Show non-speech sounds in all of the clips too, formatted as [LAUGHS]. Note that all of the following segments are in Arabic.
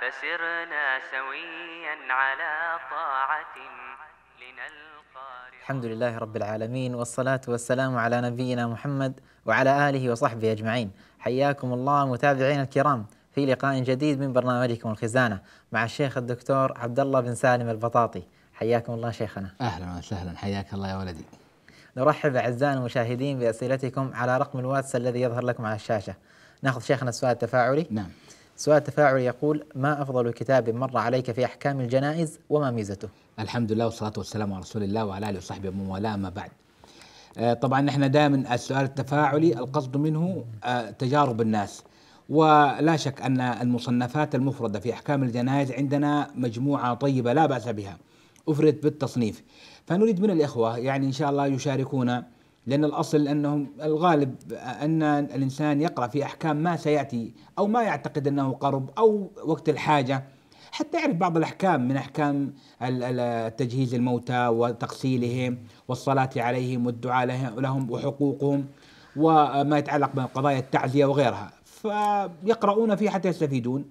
فسرنا سويا على طاعة لنلقى الحمد لله رب العالمين والصلاة والسلام على نبينا محمد وعلى آله وصحبه أجمعين حياكم الله متابعينا الكرام في لقاء جديد من برنامجكم الخزانة مع الشيخ الدكتور عبد الله بن سالم البطاطي حياكم الله شيخنا أهلا وسهلا حياك الله يا ولدي نرحب أعزائنا المشاهدين بأسئلتكم على رقم الواتس الذي يظهر لكم على الشاشة ناخذ شيخنا السؤال التفاعلي نعم سؤال تفاعلي يقول ما أفضل كتاب مر عليك في أحكام الجنائز وما ميزته الحمد لله والصلاة والسلام على رسول الله وعلى آله وصحبه ومن والاه ما بعد آه، طبعا نحن دائما السؤال التفاعلي القصد منه آه، تجارب الناس ولا شك أن المصنفات المفردة في أحكام الجنائز عندنا مجموعة طيبة لا بأس بها أفردت بالتصنيف فنريد من الإخوة يعني إن شاء الله يشاركونا لأن الأصل أنهم الغالب أن الإنسان يقرأ في أحكام ما سيأتي أو ما يعتقد أنه قرب أو وقت الحاجة حتى يعرف بعض الأحكام من أحكام تجهيز الموتى وتقصيلهم والصلاة عليهم والدعاء لهم وحقوقهم وما يتعلق بقضايا التعزية وغيرها فيقرؤون فيه حتى يستفيدون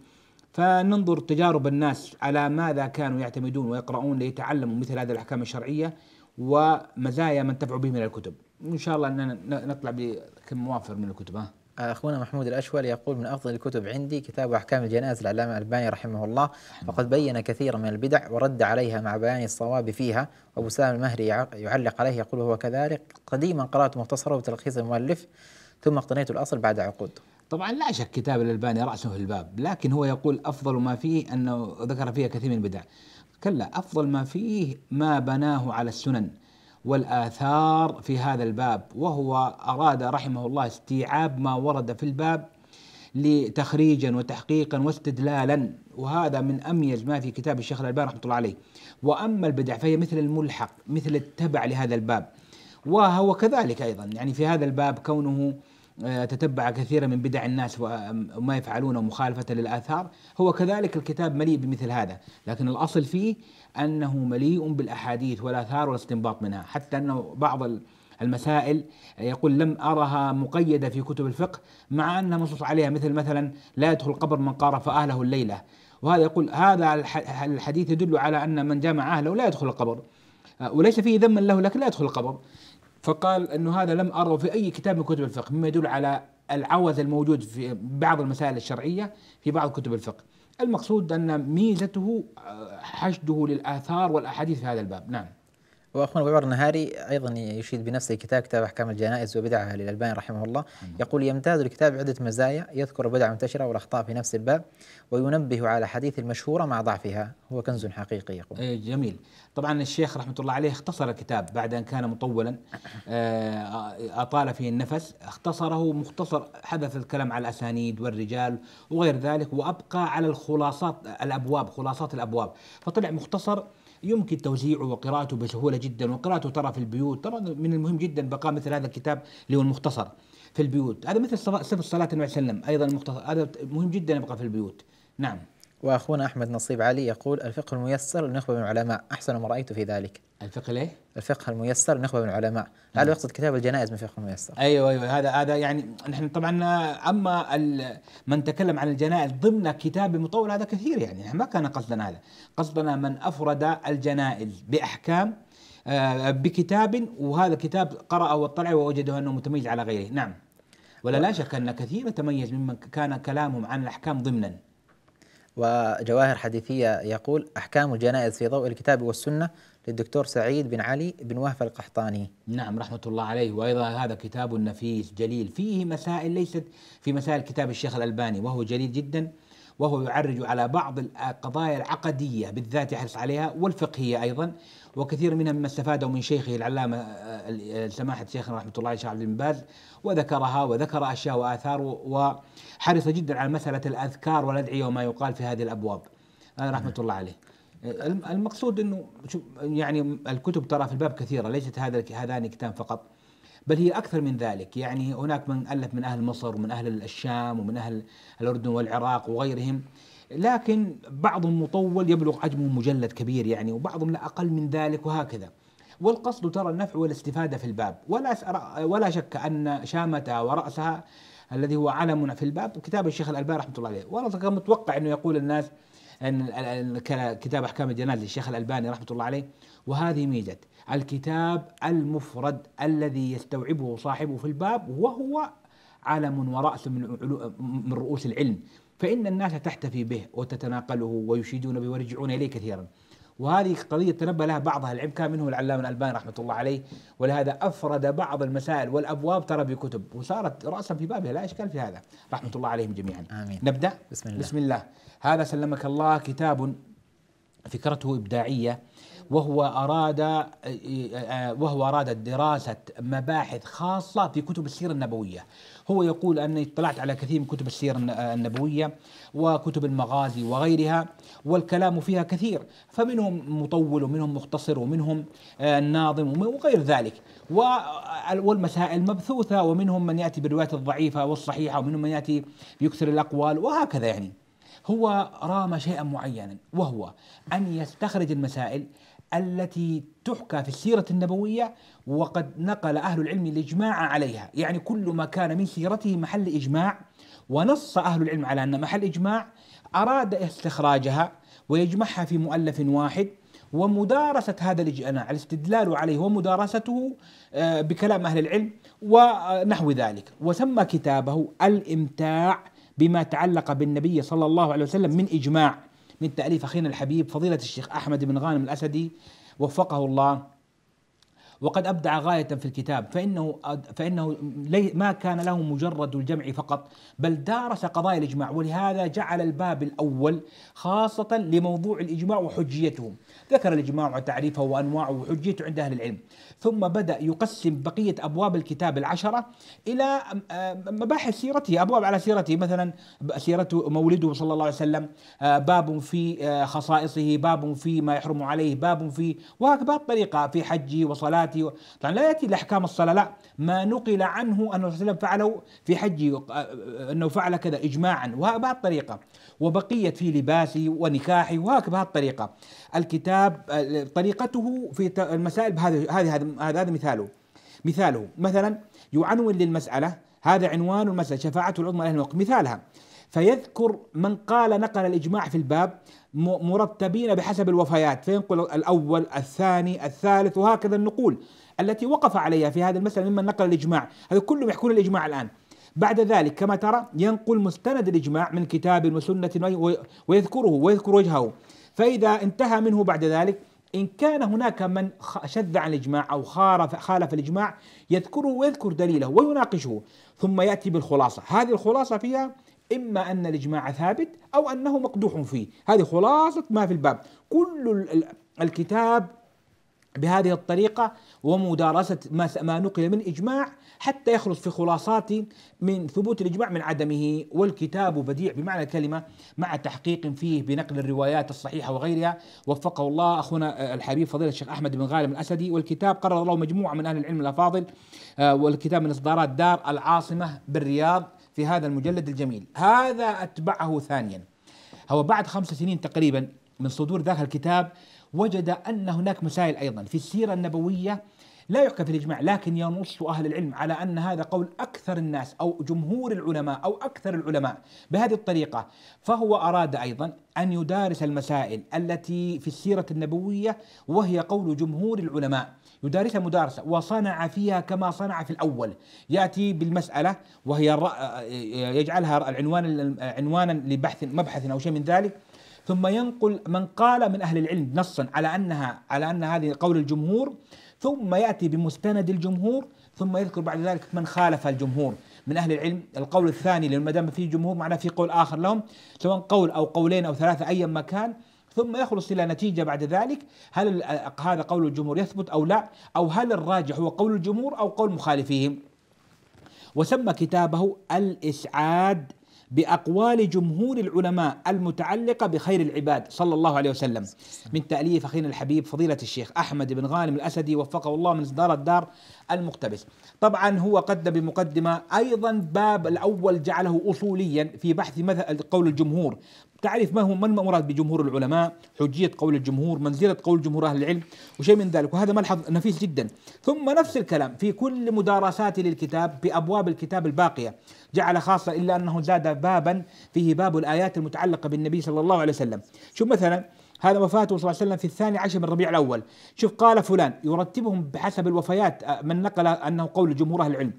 فننظر تجارب الناس على ماذا كانوا يعتمدون ويقرؤون ليتعلموا مثل هذه الأحكام الشرعية ومزايا ما انتفعوا به من الكتب وان شاء الله اننا نطلع بكم موافر من الكتب آه، اخونا محمود الاشول يقول من افضل الكتب عندي كتاب احكام الجنائز العلامه الالباني رحمه الله وقد بين كثيرا من البدع ورد عليها مع بيان الصواب فيها وابو سالم المهري يعلق عليه يقول هو كذلك قديما قرات مختصره وتلخيص المؤلف ثم اقتنيت الاصل بعد عقود طبعا لا شك كتاب الالباني راسه في الباب لكن هو يقول افضل ما فيه انه ذكر فيها كثير من البدع كلا افضل ما فيه ما بناه على السنن والآثار في هذا الباب وهو أراد رحمه الله استيعاب ما ورد في الباب لتخريجا وتحقيقا واستدلالا وهذا من اميز ما في كتاب الشيخ الالباني رحمه الله عليه واما البدع فهي مثل الملحق مثل التبع لهذا الباب وهو كذلك ايضا يعني في هذا الباب كونه آه، تتبع كثيرا من بدع الناس وما يفعلونه مخالفة للآثار هو كذلك الكتاب مليء بمثل هذا لكن الأصل فيه أنه مليء بالأحاديث والآثار والاستنباط منها حتى أنه بعض المسائل يقول لم أرها مقيدة في كتب الفقه مع أنها منصوص عليها مثل مثلا لا يدخل القبر من قارف أهله الليلة وهذا يقول هذا الحديث يدل على أن من جامع أهله لا يدخل القبر آه، وليس فيه ذم له لكن لا يدخل القبر فقال أنه هذا لم أره في أي كتاب من كتب الفقه مما يدل على العوز الموجود في بعض المسائل الشرعية في بعض كتب الفقه المقصود أن ميزته آه، حشده للآثار والأحاديث في هذا الباب نعم واخونا ابو عمر النهاري ايضا يشيد بنفسه كتاب كتاب احكام الجنائز وبدعها للالباني رحمه الله نعم. يقول يمتاز الكتاب عده مزايا يذكر البدع المنتشره والاخطاء في نفس الباب وينبه على حديث المشهوره مع ضعفها هو كنز حقيقي يقول إيه، جميل طبعا الشيخ رحمه الله عليه اختصر الكتاب بعد ان كان مطولا آه، اطال فيه النفس اختصره مختصر حذف الكلام على الاسانيد والرجال وغير ذلك وابقى على الخلاصات الابواب خلاصات الابواب فطلع مختصر يمكن توزيعه وقراءته بسهوله جدا وقراءته ترى في البيوت ترى من المهم جدا بقاء مثل هذا الكتاب اللي هو المختصر في البيوت هذا مثل سر الصلاه النبي صلى الله عليه وسلم ايضا المختصر هذا مهم جدا يبقى في البيوت نعم واخونا احمد نصيب علي يقول الفقه الميسر لنخبه من العلماء احسن ما رايت في ذلك. الفقه ليه؟ الفقه الميسر لنخبه من العلماء، نعم. هذا يقصد كتاب الجنائز من فقه الميسر. ايوه ايوه هذا هذا يعني نحن طبعا اما من تكلم عن الجنائز ضمن كتاب مطول هذا كثير يعني ما كان قصدنا هذا، قصدنا من افرد الجنائز باحكام آه، بكتاب وهذا الكتاب قرأه واطلع ووجده انه متميز على غيره، نعم. ولا لا شك ان كثير تميز ممن كان كلامهم عن الاحكام ضمنا. وجواهر حديثية يقول أحكام الجنائز في ضوء الكتاب والسنة للدكتور سعيد بن علي بن وهف القحطاني نعم رحمة الله عليه وأيضا هذا كتاب نفيس جليل فيه مسائل ليست في مسائل كتاب الشيخ الألباني وهو جليل جدا وهو يعرج على بعض القضايا العقدية بالذات يحرص عليها والفقهية أيضا وكثير منها مما استفاده من شيخه العلامة آه، سماحة شيخنا رحمة الله الشيخ بن باز وذكرها وذكر أشياء وآثار وحرص جدا على مسألة الأذكار والأدعية وما يقال في هذه الأبواب رحمة الله عليه المقصود انه يعني الكتب ترى في الباب كثيره ليست هذا هذان كتاب فقط بل هي أكثر من ذلك يعني هناك من ألف من أهل مصر ومن أهل الشام ومن أهل الأردن والعراق وغيرهم لكن بعضهم مطول يبلغ حجمه مجلد كبير يعني وبعضهم لا أقل من ذلك وهكذا والقصد ترى النفع والاستفادة في الباب ولا ولا شك أن شامتها ورأسها الذي هو علمنا في الباب كتاب الشيخ الألباني رحمة الله عليه والله كان متوقع أنه يقول الناس كتاب احكام الجنان للشيخ الالباني رحمه الله عليه وهذه ميزه الكتاب المفرد الذي يستوعبه صاحبه في الباب وهو عالم وراس من من رؤوس العلم فان الناس تحتفي به وتتناقله ويشيدون به ويرجعون اليه كثيرا وهذه قضية تنبه لها بعضها العلم كان منهم العلامة الألباني رحمة الله عليه ولهذا أفرد بعض المسائل والأبواب ترى بكتب وصارت رأسا في بابها لا إشكال في هذا رحمة الله عليهم جميعا آمين نبدأ بسم الله بسم الله هذا سلمك الله كتاب فكرته إبداعية وهو أراد آه، آه، آه، وهو أراد دراسة مباحث خاصة في كتب السيرة النبوية هو يقول أني اطلعت على كثير من كتب السيرة النبوية وكتب المغازي وغيرها والكلام فيها كثير فمنهم مطول ومنهم مختصر ومنهم ناظم وغير ذلك والمسائل مبثوثة ومنهم من يأتي بالروايات الضعيفة والصحيحة ومنهم من يأتي يكثر الأقوال وهكذا يعني هو رام شيئا معينا وهو أن يستخرج المسائل التي تحكى في السيرة النبوية وقد نقل أهل العلم الإجماع عليها يعني كل ما كان من سيرته محل إجماع ونص أهل العلم على أن محل إجماع أراد استخراجها ويجمعها في مؤلف واحد ومدارسة هذا الإجماع الاستدلال عليه ومدارسته آه، بكلام أهل العلم ونحو ذلك وسمى كتابه الإمتاع بما تعلق بالنبي صلى الله عليه وسلم من إجماع من تأليف أخينا الحبيب فضيلة الشيخ أحمد بن غانم الأسدي وفقه الله وقد أبدع غاية في الكتاب فإنه فإنه ما كان له مجرد الجمع فقط بل دارس قضايا الإجماع ولهذا جعل الباب الأول خاصة لموضوع الإجماع وحجيته ذكر الإجماع وتعريفه وأنواعه وحجيته عند أهل العلم ثم بدأ يقسم بقية أبواب الكتاب العشرة إلى آه، مباحث سيرته أبواب على سيرته مثلا سيرة مولده صلى الله عليه وسلم آه، باب في آه، خصائصه باب في ما يحرم عليه باب في وهكذا الطريقة في حجه وصلاته و... طبعا لا ياتي لاحكام الصلاه لا ما نقل عنه ان الرسول صلى الله عليه وسلم فعله في حجه آه، آه، انه فعل كذا اجماعا وبهذه الطريقه وبقيت في لباسه ونكاحه وهكذا الطريقه الكتاب آه، طريقته في المسائل هذا هذا هذا مثاله مثاله مثلا يعنون للمساله هذا عنوان المسألة شفاعة العظمى لأهل مثالها فيذكر من قال نقل الإجماع في الباب مرتبين بحسب الوفيات فينقل الأول الثاني الثالث وهكذا النقول التي وقف عليها في هذا المسألة ممن نقل الإجماع هذا كلهم يحكون الإجماع الآن بعد ذلك كما ترى ينقل مستند الإجماع من كتاب وسنة ويذكره ويذكر وجهه فإذا انتهى منه بعد ذلك إن كان هناك من شذ عن الإجماع أو خالف الإجماع يذكره ويذكر دليله ويناقشه ثم يأتي بالخلاصة هذه الخلاصة فيها إما أن الإجماع ثابت أو أنه مقدوح فيه هذه خلاصة ما في الباب كل الكتاب بهذه الطريقة ومدارسة ما نقل من إجماع حتى يخلص في خلاصات من ثبوت الإجماع من عدمه والكتاب بديع بمعنى الكلمة مع تحقيق فيه بنقل الروايات الصحيحة وغيرها وفقه الله أخونا آه، الحبيب فضيلة الشيخ أحمد بن غالب الأسدي والكتاب قرر له مجموعة من أهل العلم الأفاضل آه، والكتاب من إصدارات دار العاصمة بالرياض في هذا المجلد الجميل هذا أتبعه ثانيا هو بعد خمس سنين تقريبا من صدور ذاك الكتاب وجد أن هناك مسائل أيضا في السيرة النبوية لا يحكى في الإجماع لكن ينص أهل العلم على أن هذا قول أكثر الناس أو جمهور العلماء أو أكثر العلماء بهذه الطريقة فهو أراد أيضا أن يدارس المسائل التي في السيرة النبوية وهي قول جمهور العلماء يدارسها مدارسة وصنع فيها كما صنع في الأول يأتي بالمسألة وهي آه، يجعلها العنوان عنوانا لبحث مبحث أو شيء من ذلك ثم ينقل من قال من أهل العلم نصا على أنها على أن هذه قول الجمهور ثم يأتي بمستند الجمهور ثم يذكر بعد ذلك من خالف الجمهور من اهل العلم القول الثاني لان ما دام في جمهور معناه في قول اخر لهم سواء قول او قولين او ثلاثه ايا ما كان ثم يخلص إلى نتيجة بعد ذلك هل هذا قول الجمهور يثبت أو لا أو هل الراجح هو قول الجمهور أو قول مخالفيهم وسمى كتابه الإسعاد بأقوال جمهور العلماء المتعلقة بخير العباد صلى الله عليه وسلم من تأليف أخينا الحبيب فضيلة الشيخ أحمد بن غانم الأسدي وفقه الله من إصدار الدار المقتبس طبعا هو قدم بمقدمة أيضا باب الأول جعله أصوليا في بحث مثل قول الجمهور تعريف ما هو من المأمورات بجمهور العلماء حجية قول الجمهور منزلة قول جمهور أهل العلم وشيء من ذلك وهذا ملحظ نفيس جدا ثم نفس الكلام في كل مدارساتي للكتاب بأبواب الكتاب الباقية جعل خاصة إلا أنه زاد بابا فيه باب الآيات المتعلقة بالنبي صلى الله عليه وسلم شوف مثلا هذا وفاته صلى الله عليه وسلم في الثاني عشر من ربيع الأول شوف قال فلان يرتبهم بحسب الوفيات آه، من نقل أنه قول جمهور أهل العلم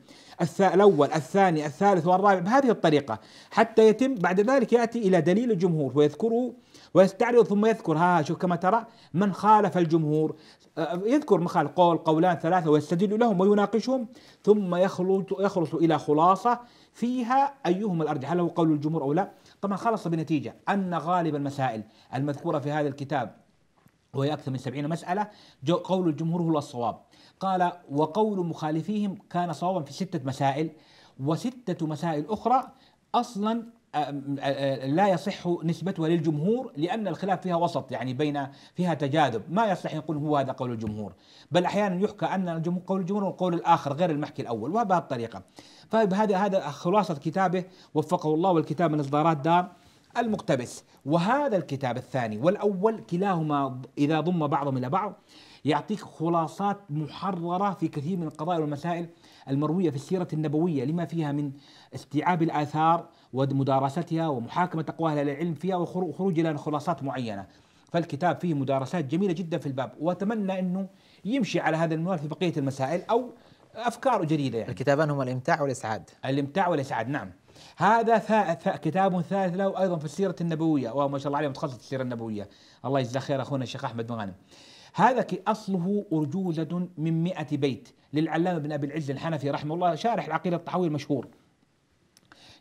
الأول الثاني الثالث والرابع بهذه الطريقة حتى يتم بعد ذلك يأتي إلى دليل الجمهور ويذكره ويستعرض ثم يذكر ها شوف كما ترى من خالف الجمهور آه، يذكر من خالف قول قولان ثلاثة ويستدل لهم ويناقشهم ثم يخلص, يخلص إلى خلاصة فيها أيهم الأرجح هل هو قول الجمهور أو لا طبعا خلص بنتيجة أن غالب المسائل المذكورة في هذا الكتاب وهي أكثر من سبعين مسألة قول الجمهور هو الصواب قال وقول مخالفيهم كان صوابا في ستة مسائل وستة مسائل أخرى أصلا لا يصح نسبتها للجمهور لأن الخلاف فيها وسط يعني بين فيها تجاذب ما يصح يقول هو هذا قول الجمهور بل أحيانا يحكى أن قول الجمهور والقول الآخر غير المحكي الأول وبهذه الطريقة فهذا هذا خلاصة كتابه وفقه الله والكتاب من إصدارات دار المقتبس وهذا الكتاب الثاني والأول كلاهما إذا ضم بعضهم إلى بعض يعطيك خلاصات محررة في كثير من القضايا والمسائل المروية في السيرة النبوية لما فيها من استيعاب الآثار ومدارستها ومحاكمة أقوال أهل العلم فيها وخروج إلى خلاصات معينة فالكتاب فيه مدارسات جميلة جدا في الباب وأتمنى أنه يمشي على هذا المنوال في بقية المسائل أو أفكار جديدة يعني الكتابان هما الإمتاع والإسعاد الإمتاع والإسعاد نعم هذا كتاب ثالث له ايضا في السيره النبويه وهو ما شاء الله عليه متخصص في السيره النبويه الله يجزاه خير اخونا الشيخ احمد بن غانم هذا اصله ارجوزه من 100 بيت للعلامه بن ابي العز الحنفي رحمه الله شارح العقيده الطحاوي المشهور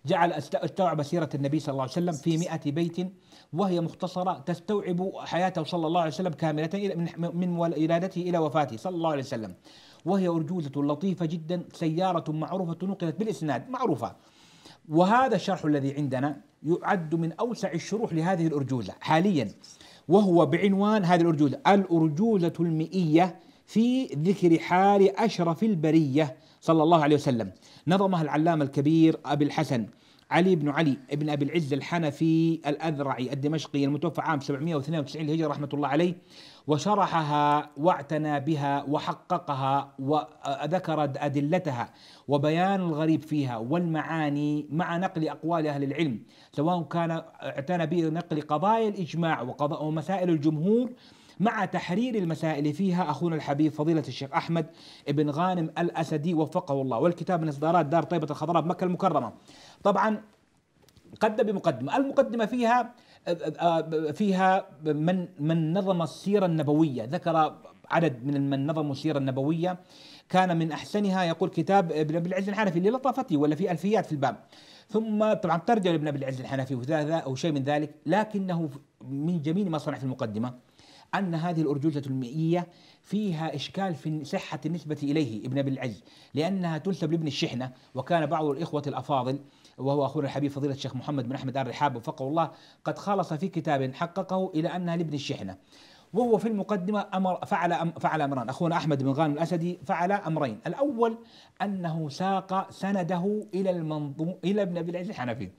جعل استوعب سيرة النبي صلى الله عليه وسلم في مئة بيت وهي مختصرة تستوعب حياته صلى الله عليه وسلم كاملة من ولادته إلى وفاته صلى الله عليه وسلم وهي أرجوزة لطيفة جدا سيارة معروفة نقلت بالإسناد معروفة وهذا الشرح الذي عندنا يعد من اوسع الشروح لهذه الارجوله حاليا وهو بعنوان هذه الارجوله الارجوله المئيه في ذكر حال اشرف البريه صلى الله عليه وسلم نظمها العلامه الكبير ابي الحسن علي بن علي بن ابي العز الحنفي الاذرعي الدمشقي المتوفى عام 792 الهجره رحمه الله عليه وشرحها واعتنى بها وحققها وذكر ادلتها وبيان الغريب فيها والمعاني مع نقل اقوال اهل العلم سواء كان اعتنى بنقل قضايا الاجماع وقضاء ومسائل الجمهور مع تحرير المسائل فيها اخونا الحبيب فضيله الشيخ احمد بن غانم الاسدي وفقه الله والكتاب من اصدارات دار طيبه الخضراء بمكه المكرمه. طبعا قدم بمقدمه، المقدمه فيها فيها من من نظم السيره النبويه، ذكر عدد من من نظموا السيره النبويه كان من احسنها يقول كتاب ابن ابي العز الحنفي للطافتي ولا في الفيات في الباب. ثم طبعا ترجم لابن ابي العز الحنفي وهذا او شيء من ذلك، لكنه من جميل ما صنع في المقدمه أن هذه الأرجوزة المئية فيها إشكال في صحة النسبة إليه ابن أبي العز لأنها تنسب لابن الشحنة وكان بعض الإخوة الأفاضل وهو أخونا الحبيب فضيلة الشيخ محمد بن أحمد آل رحاب وفقه الله قد خالص في كتاب حققه إلى أنها لابن الشحنة وهو في المقدمة أمر فعل أم فعل أمران أخونا أحمد بن غانم الأسدي فعل أمرين الأول أنه ساق سنده إلى المنظوم إلى ابن أبي العز الحنفي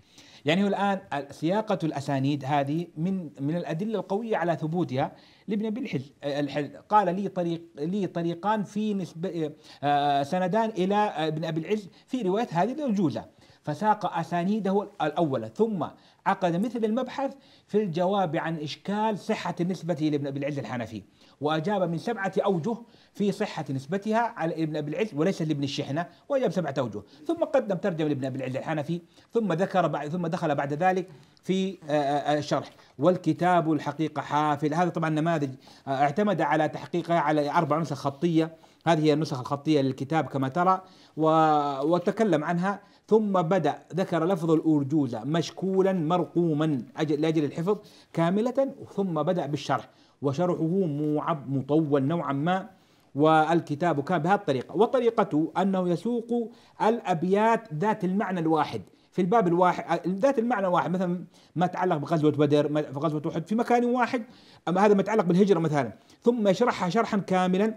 يعني هو الآن سياقة الأسانيد هذه من من الأدلة القوية على ثبوتها لابن أبي الحل, الحل قال لي طريق لي طريقان في نسبة آه، سندان إلى ابن أبي العز في رواية هذه الموجودة فساق أسانيده الأولى ثم عقد مثل المبحث في الجواب عن إشكال صحة النسبة لابن أبي العز الحنفي وأجاب من سبعة أوجه في صحة نسبتها على ابن أبي العز وليس لابن الشحنة وأجاب سبعة أوجه ثم قدم ترجمة لابن أبي العز الحنفي ثم ذكر بعد ثم دخل بعد ذلك في آه، آه، آه، الشرح والكتاب الحقيقة حافل هذا طبعا نماذج اعتمد على تحقيقها على أربع نسخ خطية هذه هي النسخ الخطية للكتاب كما ترى وتكلم عنها ثم بدأ ذكر لفظ الأرجوزة مشكولا مرقوما أجل لأجل الحفظ كاملة ثم بدأ بالشرح وشرحه موعب مطول نوعا ما والكتاب كان بهذه الطريقة وطريقته أنه يسوق الأبيات ذات المعنى الواحد في الباب الواحد ذات المعنى واحد مثلا ما تعلق بغزوة بدر غزوه أحد في مكان واحد أما هذا ما يتعلق بالهجرة مثلا ثم يشرحها شرحا كاملا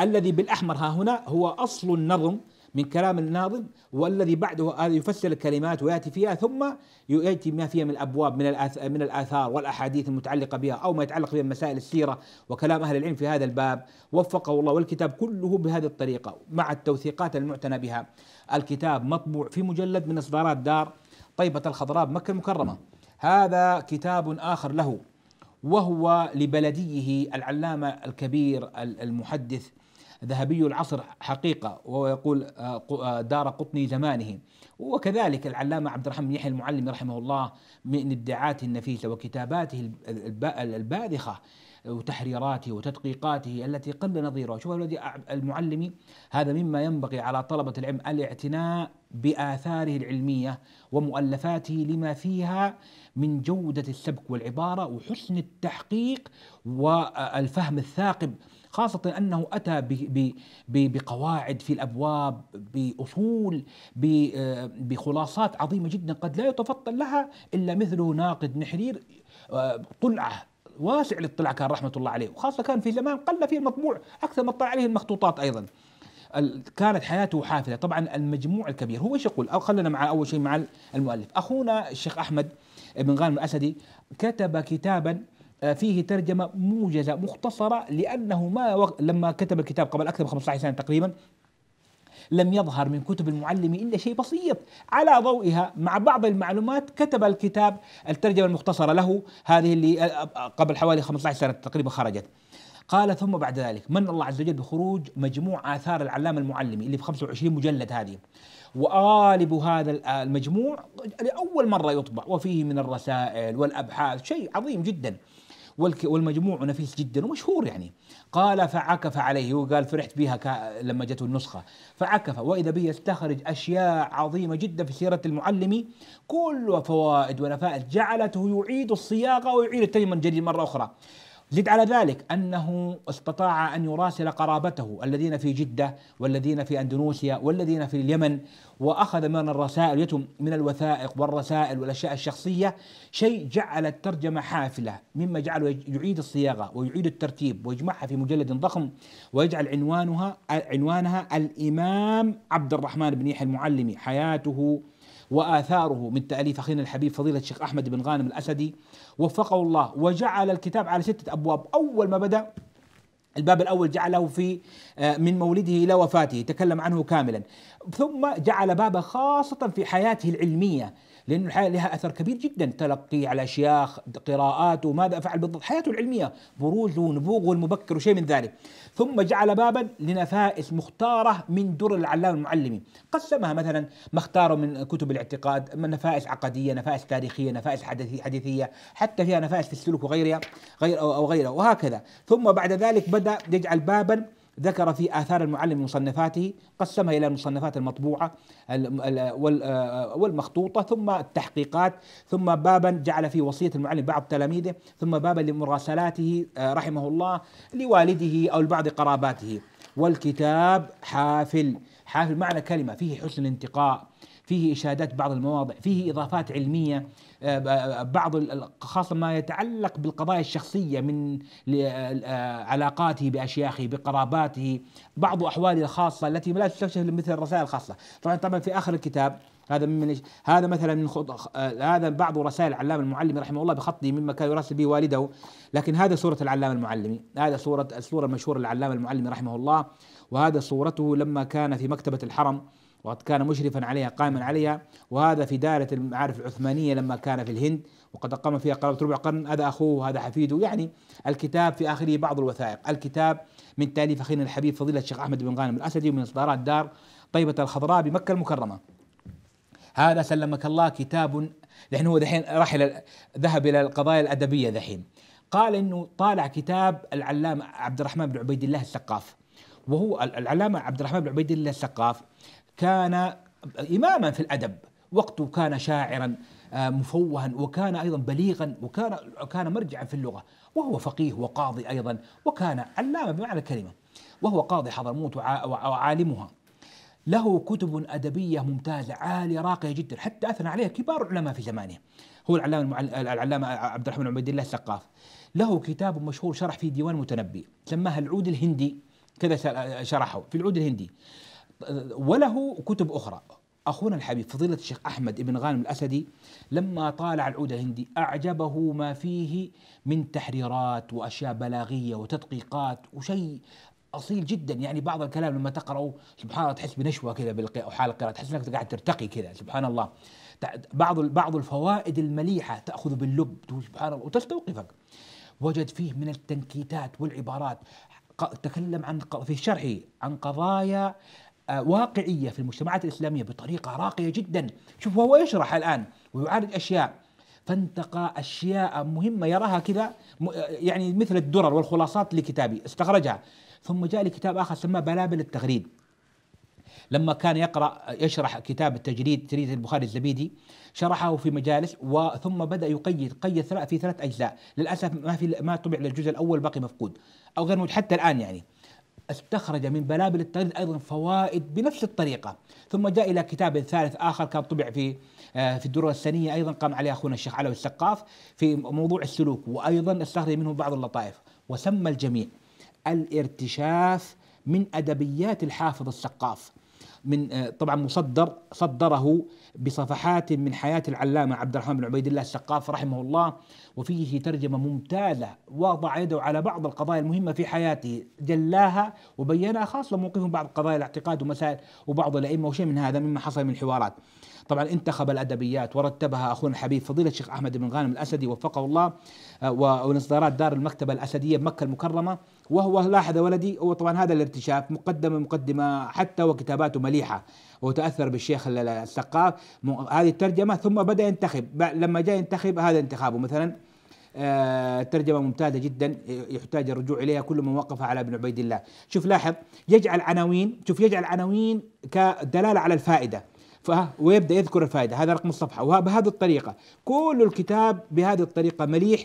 الذي بالأحمر ها هنا هو أصل النظم من كلام الناظم والذي بعده هذا يفسر الكلمات وياتي فيها ثم ياتي ما فيها من الابواب من من الاثار والاحاديث المتعلقه بها او ما يتعلق بمسائل السيره وكلام اهل العلم في هذا الباب وفقه الله والكتاب كله بهذه الطريقه مع التوثيقات المعتنى بها الكتاب مطبوع في مجلد من اصدارات دار طيبه الخضراء بمكه المكرمه هذا كتاب اخر له وهو لبلديه العلامه الكبير المحدث ذهبي العصر حقيقة وهو يقول آه، آه، دار قطني زمانه وكذلك العلامة عبد الرحمن يحيى المعلم رحمه الله من ادعاءاته النفيسة وكتاباته الباذخة وتحريراته وتدقيقاته التي قل نظيرها شوف الذي المعلمي هذا مما ينبغي على طلبة العلم الاعتناء بآثاره العلمية ومؤلفاته لما فيها من جودة السبك والعبارة وحسن التحقيق والفهم الثاقب خاصة أنه أتى بقواعد في الأبواب بأصول آه، بخلاصات عظيمة جدا قد لا يتفطن لها إلا مثله ناقد نحرير آه، طلعة واسع للطلع كان رحمة الله عليه وخاصة كان في زمان قل فيه المطبوع أكثر ما طلع عليه المخطوطات أيضا كانت حياته حافله طبعا المجموع الكبير هو ايش يقول أو خلينا مع اول شيء مع المؤلف اخونا الشيخ احمد بن غانم الاسدي كتب كتابا آه، فيه ترجمة موجزة مختصرة لأنه ما وق... لما كتب الكتاب قبل أكثر من 15 سنة تقريبا لم يظهر من كتب المعلم إلا شيء بسيط على ضوئها مع بعض المعلومات كتب الكتاب الترجمة المختصرة له هذه اللي آه، آه، قبل حوالي 15 سنة تقريبا خرجت قال ثم بعد ذلك من الله عز وجل بخروج مجموع آثار العلامة المعلم اللي في 25 مجلد هذه وغالب هذا المجموع لأول مرة يطبع وفيه من الرسائل والأبحاث شيء عظيم جدا والمجموع نفيس جدا ومشهور يعني قال فعكف عليه وقال فرحت بها لما جته النسخة فعكف وإذا به يستخرج أشياء عظيمة جدا في سيرة المعلم كلها فوائد ونفائد جعلته يعيد الصياغة ويعيد التجمع من جديد مرة أخرى زد على ذلك أنه استطاع أن يراسل قرابته الذين في جدة والذين في أندونيسيا والذين في اليمن وأخذ من الرسائل من الوثائق والرسائل والأشياء الشخصية شيء جعل الترجمة حافلة مما جعله يعيد الصياغة ويعيد الترتيب ويجمعها في مجلد ضخم ويجعل عنوانها عنوانها الإمام عبد الرحمن بن يحيى المعلمي حياته وآثاره من تأليف أخينا الحبيب فضيلة الشيخ أحمد بن غانم الأسدي وفقه الله وجعل الكتاب على ستة أبواب أول ما بدأ الباب الأول جعله في آه، من مولده إلى وفاته تكلم عنه كاملا ثم جعل بابا خاصة في حياته العلمية لأن الحياة لها أثر كبير جدا تلقي على أشياخ قراءات وماذا فعل بالضبط حياته العلمية بروزه ونبوغه المبكر وشيء من ذلك ثم جعل بابا لنفائس مختارة من در العلامة المعلمي قسمها مثلا ما اختاره من كتب الاعتقاد من نفائس عقدية نفائس تاريخية نفائس حديثية حتى فيها نفائس في السلوك وغيرها غير أو غيره وهكذا ثم بعد ذلك بدأ يجعل بابا ذكر في آثار المعلم مصنفاته قسمها إلى المصنفات المطبوعة آه، والمخطوطة ثم التحقيقات ثم بابا جعل فيه وصية المعلم بعض تلاميذه ثم بابا لمراسلاته آه، رحمه الله لوالده أو لبعض قراباته والكتاب حافل حافل معنى كلمة فيه حسن انتقاء فيه إشادات بعض المواضع فيه إضافات علمية آه، آه، آه، بعض خاصة ما يتعلق بالقضايا الشخصية من علاقاته بأشياخه بقراباته بعض أحواله الخاصة التي لا تستكشف مثل الرسائل الخاصة طبعا طبعا في آخر الكتاب هذا من هذا مثلا من خط... هذا بعض رسائل العلامه المعلمي رحمه الله بخطه مما كان يراسل به والده لكن هذا صوره العلامه المعلمي هذا صوره الصوره المشهوره للعلامه المعلمي رحمه الله وهذا صورته لما كان في مكتبه الحرم وقد كان مشرفا عليها قائما عليها وهذا في دائرة المعارف العثمانية لما كان في الهند وقد أقام فيها قرابة ربع قرن هذا أخوه وهذا حفيده يعني الكتاب في آخره بعض الوثائق الكتاب من تأليف أخينا الحبيب فضيلة الشيخ أحمد بن غانم الأسدي ومن إصدارات دار طيبة الخضراء بمكة المكرمة هذا سلمك الله كتاب لأنه هو دحين رحل ذهب إلى القضايا الأدبية دحين قال انه طالع كتاب العلامه عبد الرحمن بن عبيد الله السقاف وهو العلامه عبد الرحمن بن عبيد الله السقاف كان إماما في الأدب وقته كان شاعرا آه، مفوها وكان ايضا بليغا وكان كان مرجعا في اللغه وهو فقيه وقاضي ايضا وكان علامه بمعنى الكلمه وهو قاضي حضرموت وعالمها له كتب ادبيه ممتازه عاليه راقيه جدا حتى اثنى عليها كبار العلماء في زمانه هو العلامه العلامه عبد الرحمن عبيد الله الثقاف له كتاب مشهور شرح في ديوان متنبي سماه العود الهندي كذا شرحه في العود الهندي وله كتب أخرى أخونا الحبيب فضيلة الشيخ أحمد بن غانم الأسدي لما طالع العود الهندي أعجبه ما فيه من تحريرات وأشياء بلاغية وتدقيقات وشيء اصيل جدا يعني بعض الكلام لما تقراه سبحان الله تحس بنشوه كذا بالقراءه وحال القراءه تحس انك قاعد ترتقي كذا سبحان الله بعض بعض الفوائد المليحه تاخذ باللب سبحان الله وتستوقفك وجد فيه من التنكيتات والعبارات تكلم عن في شرحه عن قضايا آه، واقعيه في المجتمعات الاسلاميه بطريقه راقيه جدا، شوف هو يشرح الان ويعالج اشياء فانتقى اشياء مهمه يراها كذا آه، يعني مثل الدرر والخلاصات لكتابي استخرجها ثم جاء لكتاب اخر سماه بلابل التغريد لما كان يقرا يشرح كتاب التجريد تجريد البخاري الزبيدي شرحه في مجالس وثم بدا يقيد قيد في ثلاث اجزاء للاسف ما في ما طبع للجزء الاول باقي مفقود او غير موجود حتى الان يعني استخرج من بلابل التغريد ايضا فوائد بنفس الطريقه، ثم جاء الى كتاب ثالث اخر كان طبع في آه، في الدروة السنية أيضا قام عليه أخونا الشيخ علوي السقاف في موضوع السلوك وأيضا استخرج منه بعض اللطائف وسمى الجميع الارتشاف من أدبيات الحافظ السقاف من آه، طبعا مصدر صدره بصفحات من حياة العلامة عبد الرحمن بن عبيد الله السقاف رحمه الله وفيه ترجمة ممتازة وضع يده على بعض القضايا المهمة في حياته جلاها وبينها خاصة موقفه بعض قضايا الاعتقاد ومسائل وبعض الأئمة وشيء من هذا مما حصل من حوارات طبعا انتخب الادبيات ورتبها اخونا الحبيب فضيله الشيخ احمد بن غانم الاسدي وفقه الله آه، واصدارات دار المكتبه الاسديه بمكه المكرمه وهو لاحظ ولدي هو طبعا هذا الارتشاف مقدمه مقدمه حتى وكتاباته مليحه وتاثر بالشيخ السقاف هذه الترجمه ثم بدا ينتخب لما جاء ينتخب هذا انتخابه مثلا آه، ترجمه ممتازه جدا يحتاج الرجوع اليها كل من وقف على ابن عبيد الله شوف لاحظ يجعل عناوين شوف يجعل عناوين كدلاله على الفائده ويبدا يذكر الفائده هذا رقم الصفحه وبهذه الطريقه كل الكتاب بهذه الطريقه مليح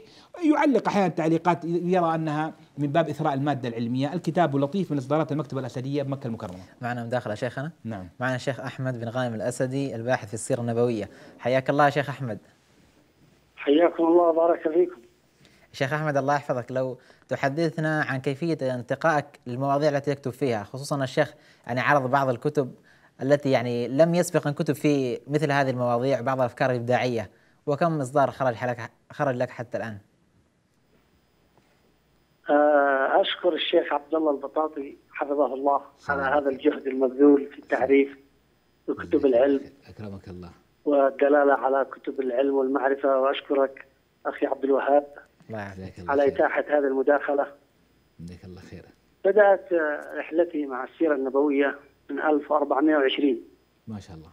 يعلق احيانا تعليقات يرى انها من باب إثراء المادة العلمية الكتاب لطيف من إصدارات المكتبة الأسدية بمكة المكرمة معنا مداخلة شيخنا نعم معنا الشيخ أحمد بن غانم الأسدي الباحث في السيرة النبوية حياك الله يا شيخ أحمد حياكم الله بارك فيكم شيخ أحمد الله يحفظك لو تحدثنا عن كيفية انتقائك للمواضيع التي تكتب فيها خصوصا الشيخ يعني عرض بعض الكتب التي يعني لم يسبق أن كتب في مثل هذه المواضيع بعض الأفكار الإبداعية وكم إصدار خرج لك خرج لك حتى الآن؟ آه، اشكر الشيخ عبد الله البطاطي حفظه الله على هذا الجهد المبذول في التعريف بكتب العلم اكرمك الله والدلاله على كتب العلم والمعرفه واشكرك اخي عبد الوهاب الله يعافيك على اتاحه هذه المداخله جزاك الله خيرا بدات رحلتي مع السيره النبويه من 1420 ما شاء الله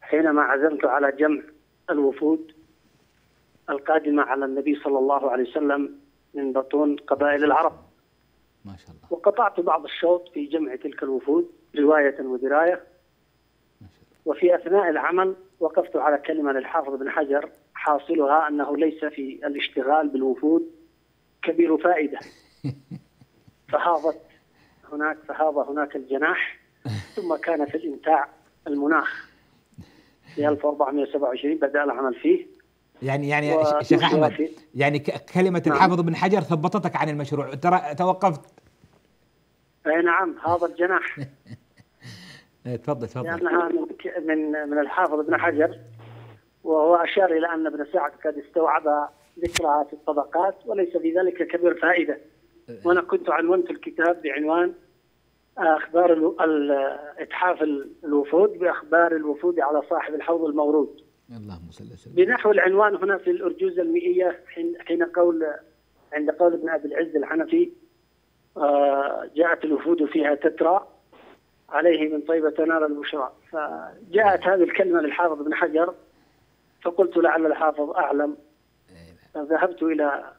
حينما عزمت على جمع الوفود القادمه على النبي صلى الله عليه وسلم من بطون قبائل العرب ما شاء الله وقطعت بعض الشوط في جمع تلك الوفود رواية ودراية ما شاء الله. وفي أثناء العمل وقفت على كلمة للحافظ بن حجر حاصلها أنه ليس في الاشتغال بالوفود كبير فائدة [LAUGHS] فهاضت هناك فهاض هناك الجناح ثم كان في الإمتاع المناخ في 1427 بدأ العمل فيه يعني يعني و... شيخ احمد يعني كلمه نعم. الحافظ بن حجر ثبطتك عن المشروع ترى توقفت اي نعم هذا الجناح [LAUGHS] تفضل تفضل لانها من من الحافظ ابن حجر وهو اشار الى ان ابن سعد قد استوعب ذكرها في الطبقات وليس في ذلك كبير فائده وانا كنت عنونت الكتاب بعنوان اخبار اتحاف الوفود باخبار الوفود على صاحب الحوض المورود الله مثلث بنحو العنوان هنا في الأرجوزة المئية حين, حين قول عند قول ابن أبي العز الحنفي آه، جاءت الوفود فيها تترى عليه من طيبة تنال البشرى فجاءت هذه الكلمة للحافظ ابن حجر فقلت لعل الحافظ أعلم إيه. فذهبت إلى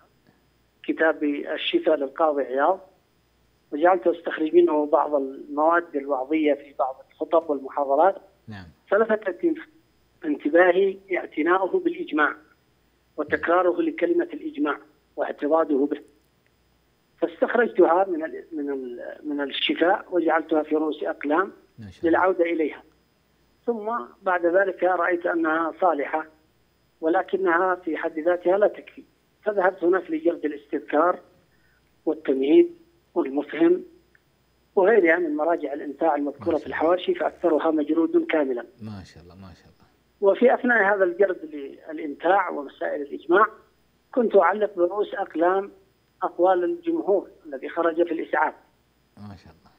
كتاب الشفاء للقاضي عياض وجعلت استخرج منه بعض المواد الوعظية في بعض الخطب والمحاضرات نعم فلفتت انتباهي اعتناؤه بالإجماع وتكراره لكلمة الإجماع واعتراضه به فاستخرجتها من من من الشفاء وجعلتها في رؤوس أقلام للعودة إليها ثم بعد ذلك رأيت أنها صالحة ولكنها في حد ذاتها لا تكفي فذهبت هناك لجلد الاستذكار والتمهيد والمفهم وغيرها من مراجع الإنفاع المذكورة في الحواشي فأكثرها مجرود كاملا ما شاء الله ما شاء الله وفي اثناء هذا الجرد للامتاع ومسائل الاجماع كنت اعلق برؤوس اقلام اقوال الجمهور الذي خرج في الاسعاف. ما شاء الله.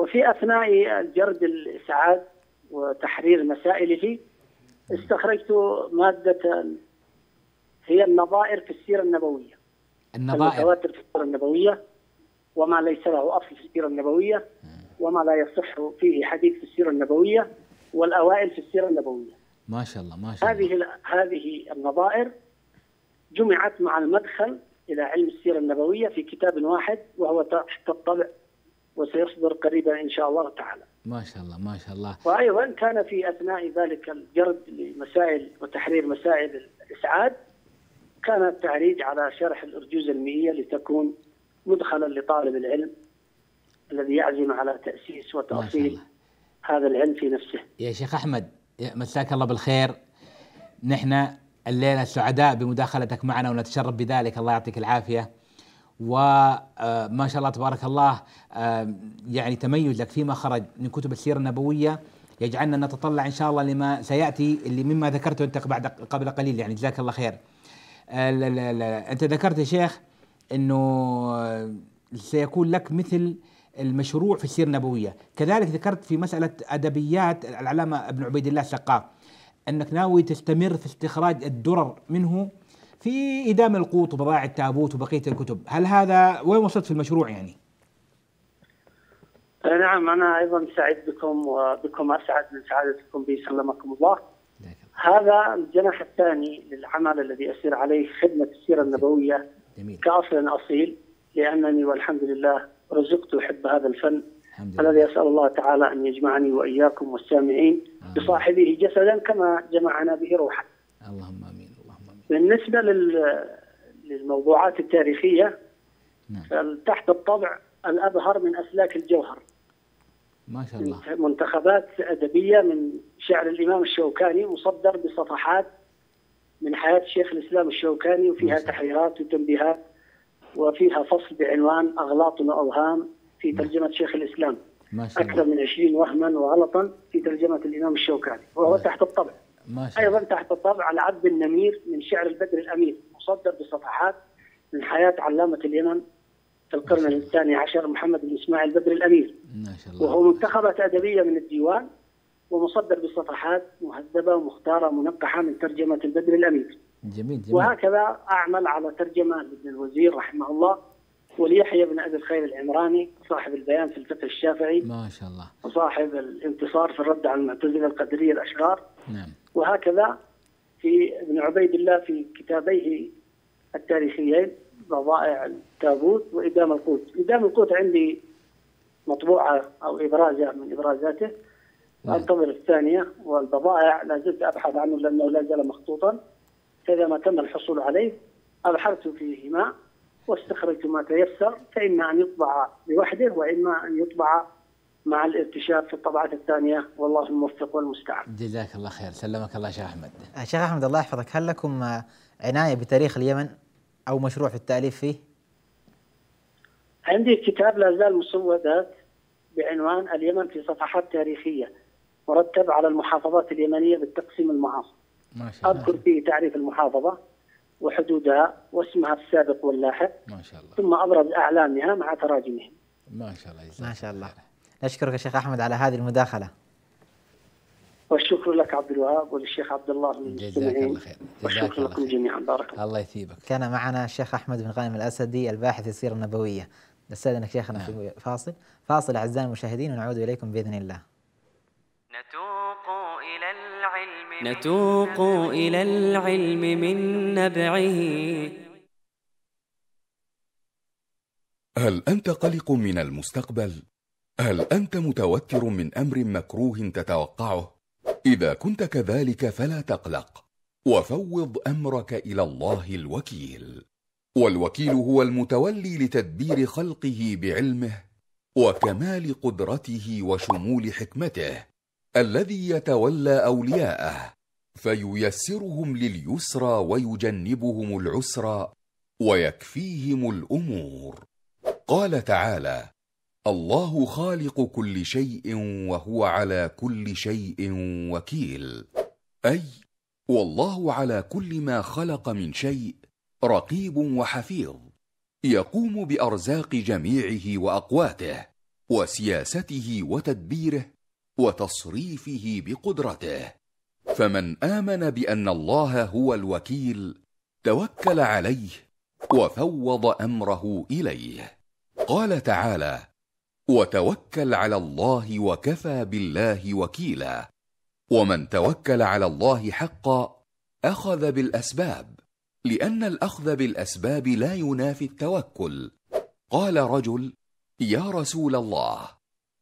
وفي اثناء الجرد الاسعاف وتحرير مسائله استخرجت ماده هي النظائر في السيره النبويه. النظائر المتواتر في السيره النبويه وما ليس له اصل في السيره النبويه وما لا يصح فيه حديث في السيره النبويه والاوائل في السيره النبويه. ما شاء الله ما شاء الله. هذه هذه النظائر جمعت مع المدخل الى علم السيره النبويه في كتاب واحد وهو تحت الطبع وسيصدر قريبا ان شاء الله تعالى. ما شاء الله ما شاء الله. وايضا كان في اثناء ذلك الجرد لمسائل وتحرير مسائل الاسعاد كان التعريج على شرح الارجوزه المئيه لتكون مدخلا لطالب العلم الذي يعزم على تاسيس وتاصيل هذا العلم في نفسه يا شيخ أحمد مساك الله بالخير نحن الليلة سعداء بمداخلتك معنا ونتشرف بذلك الله يعطيك العافية وما آه، شاء الله تبارك الله آه، يعني تميزك فيما خرج من كتب السيرة النبوية يجعلنا نتطلع إن شاء الله لما سيأتي اللي مما ذكرته أنت بعد قبل قليل يعني جزاك الله خير آه، أنت ذكرت يا شيخ أنه سيكون لك مثل المشروع في السيرة النبوية كذلك ذكرت في مسألة أدبيات العلامة ابن عبيد الله السقاف أنك ناوي تستمر في استخراج الدرر منه في إدام القوط وبضائع التابوت وبقية الكتب هل هذا وين وصلت في المشروع يعني؟ أه، نعم أنا أيضا سعيد بكم وبكم أسعد من سعادتكم بي سلمكم الله هذا الجناح الثاني للعمل الذي أسير عليه خدمة السيرة النبوية جميل. كأصل أصيل لأنني والحمد لله رزقت أحب هذا الفن الذي أسأل الله تعالى أن يجمعني وإياكم والسامعين آه. بصاحبه جسدا كما جمعنا به روحا اللهم آمين اللهم آمين بالنسبة لل... للموضوعات التاريخية نعم. تحت الطبع الأبهر من أسلاك الجوهر ما شاء الله منتخبات أدبية من شعر الإمام الشوكاني مصدر بصفحات من حياة شيخ الإسلام الشوكاني وفيها تحريرات وتنبيهات وفيها فصل بعنوان أغلاط وأوهام في نعم. ترجمة شيخ الإسلام ما شاء الله. أكثر من 20 وهما وغلطا في ترجمة الإمام الشوكاني وهو تحت الطبع ما شاء الله. أيضا تحت الطبع عبد النمير من شعر البدر الأمير مصدر بصفحات من حياة علامة اليمن في القرن الثاني عشر محمد بن إسماعيل بدر الأمير ما شاء الله. وهو منتخبة أدبية من الديوان ومصدر بصفحات مهذبة ومختارة منقحة من ترجمة البدر الأمير جميل جميل وهكذا اعمل على ترجمه لابن الوزير رحمه الله وليحيى بن ابي الخير العمراني صاحب البيان في الفقه الشافعي ما شاء الله وصاحب الانتصار في الرد على المعتزله القدريه الاشرار نعم وهكذا في ابن عبيد الله في كتابيه التاريخيين بضائع التابوت وإدام القوت إدام القوت عندي مطبوعة أو إبرازة من إبرازاته نعم. أنتظر الثانية والبضائع لا زلت أبحث عنه لأنه لا زال مخطوطا فإذا ما تم الحصول عليه أبحرت فيهما واستخرجت ما تيسر فإما أن يطبع لوحده وإما أن يطبع مع الارتشاف في الطبعات الثانية والله الموفق والمستعان جزاك الله خير سلمك الله شيخ أحمد آه، شيخ أحمد الله يحفظك هل لكم آه، عناية بتاريخ اليمن أو مشروع في التأليف فيه؟ عندي كتاب لا زال مسودات بعنوان اليمن في صفحات تاريخية مرتب على المحافظات اليمنية بالتقسيم المعاصر ما شاء الله. أذكر فيه تعريف المحافظة وحدودها واسمها السابق واللاحق ما شاء الله ثم أبرز أعلامها مع تراجمهم ما شاء الله ما شاء الله نشكرك يا شيخ أحمد على هذه المداخلة والشكر لك عبد الوهاب وللشيخ عبد الله من جزاك الله خير والشكر لكم خير. جميعا بارك الله الله يثيبك كان معنا الشيخ احمد بن غانم الاسدي الباحث في السيره النبويه استاذنك شيخنا نعم. في فاصل فاصل اعزائي المشاهدين ونعود اليكم باذن الله نتوق إلى العلم نتوق إلى العلم من نبعه هل أنت قلق من المستقبل؟ هل أنت متوتر من أمر مكروه تتوقعه؟ إذا كنت كذلك فلا تقلق وفوض أمرك إلى الله الوكيل والوكيل هو المتولي لتدبير خلقه بعلمه وكمال قدرته وشمول حكمته الذي يتولى أولياءه فييسرهم لليسرى ويجنبهم العسرى ويكفيهم الأمور قال تعالى الله خالق كل شيء وهو على كل شيء وكيل أي والله على كل ما خلق من شيء رقيب وحفيظ يقوم بأرزاق جميعه وأقواته وسياسته وتدبيره وتصريفه بقدرته فمن امن بان الله هو الوكيل توكل عليه وفوض امره اليه قال تعالى وتوكل على الله وكفى بالله وكيلا ومن توكل على الله حقا اخذ بالاسباب لان الاخذ بالاسباب لا ينافي التوكل قال رجل يا رسول الله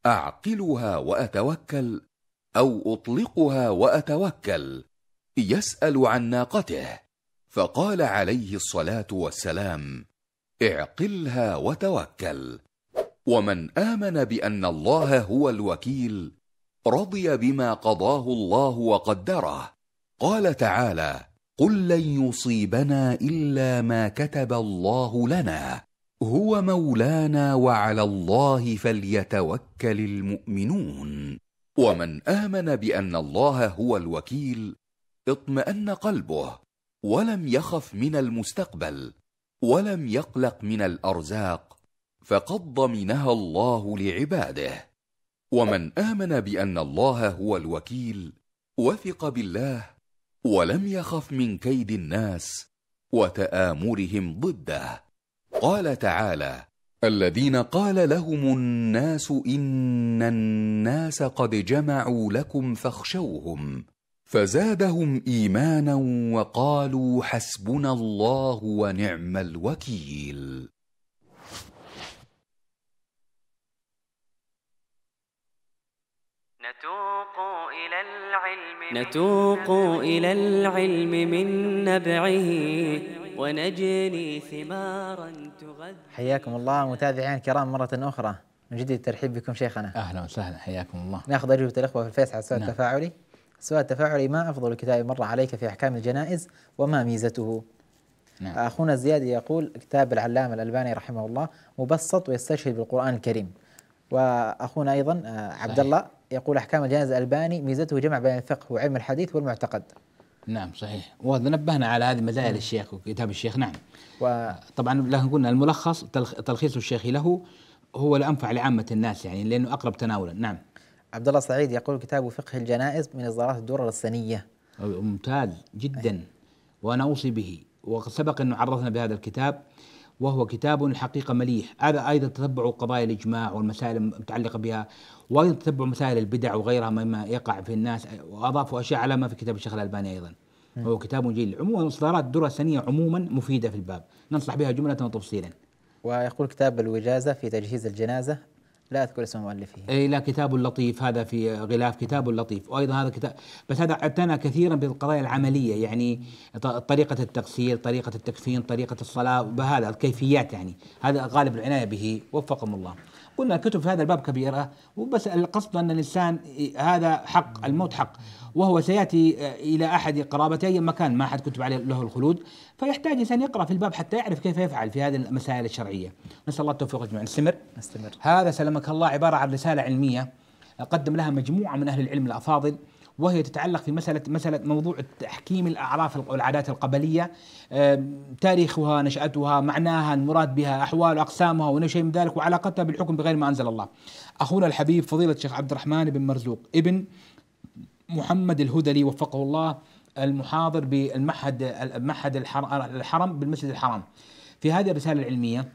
اعقلها واتوكل او اطلقها واتوكل يسال عن ناقته فقال عليه الصلاه والسلام اعقلها وتوكل ومن امن بان الله هو الوكيل رضي بما قضاه الله وقدره قال تعالى قل لن يصيبنا الا ما كتب الله لنا هو مولانا وعلى الله فليتوكل المؤمنون ومن امن بان الله هو الوكيل اطمان قلبه ولم يخف من المستقبل ولم يقلق من الارزاق فقد ضمنها الله لعباده ومن امن بان الله هو الوكيل وثق بالله ولم يخف من كيد الناس وتامرهم ضده قال تعالى الذين قال لهم الناس ان الناس قد جمعوا لكم فاخشوهم فزادهم ايمانا وقالوا حسبنا الله ونعم الوكيل نتوق إلى العلم من نبعه ونجني ثمارا تغذى حياكم الله متابعين الكرام مرة أخرى من جديد الترحيب بكم شيخنا أهلا وسهلا حياكم الله ناخذ أجوبة الأخوة في الفيس على السؤال نعم. التفاعلي السؤال التفاعلي ما أفضل كتاب مر عليك في أحكام الجنائز وما ميزته نعم. أخونا الزيادي يقول كتاب العلامة الألباني رحمه الله مبسط ويستشهد بالقرآن الكريم وأخونا أيضا آه، عبد الله يقول أحكام الجنائز الألباني ميزته جمع بين الفقه وعلم الحديث والمعتقد نعم صحيح ونبهنا على هذه مزايا الشيخ وكتاب الشيخ نعم وطبعا لكن قلنا الملخص تلخيص الشيخ له هو الانفع لعامه الناس يعني لانه اقرب تناولا نعم عبد الله سعيد يقول كتاب فقه الجنائز من اصدارات الدرر السنيه ممتاز جدا وانا اوصي به وقد سبق انه عرضنا بهذا الكتاب وهو كتاب الحقيقة مليح هذا أيضا تتبع قضايا الإجماع والمسائل المتعلقة بها وأيضا تتبع مسائل البدع وغيرها مما يقع في الناس وأضافوا أشياء على ما في كتاب الشيخ الألباني أيضا هو كتاب جيد عموما إصدارات درة سنية عموما مفيدة في الباب ننصح بها جملة وتفصيلا ويقول كتاب الوجازة في تجهيز الجنازة لا اذكر اسم مؤلفه اي لا كتاب لطيف هذا في غلاف كتاب اللطيف وايضا هذا كتاب بس هذا اعتنى كثيرا بالقضايا العمليه يعني طريقه التغسيل طريقه التكفين طريقه الصلاه بهذا الكيفيات يعني هذا غالب العنايه به وفقهم الله قلنا الكتب في هذا الباب كبيرة وبس القصد أن الإنسان هذا حق الموت حق وهو سيأتي إلى أحد قرابته أي مكان ما حد كتب عليه له الخلود فيحتاج إنسان يقرأ في الباب حتى يعرف كيف يفعل في هذه المسائل الشرعية نسأل الله التوفيق جميعا نستمر نستمر هذا سلمك الله عبارة عن رسالة علمية قدم لها مجموعة من أهل العلم الأفاضل وهي تتعلق في مسألة مسألة موضوع تحكيم الأعراف والعادات القبلية تاريخها نشأتها معناها المراد بها أحوال أقسامها ونشأ من ذلك وعلاقتها بالحكم بغير ما أنزل الله أخونا الحبيب فضيلة الشيخ عبد الرحمن بن مرزوق ابن محمد الهدلي وفقه الله المحاضر بالمعهد المعهد الحرم بالمسجد الحرام في هذه الرسالة العلمية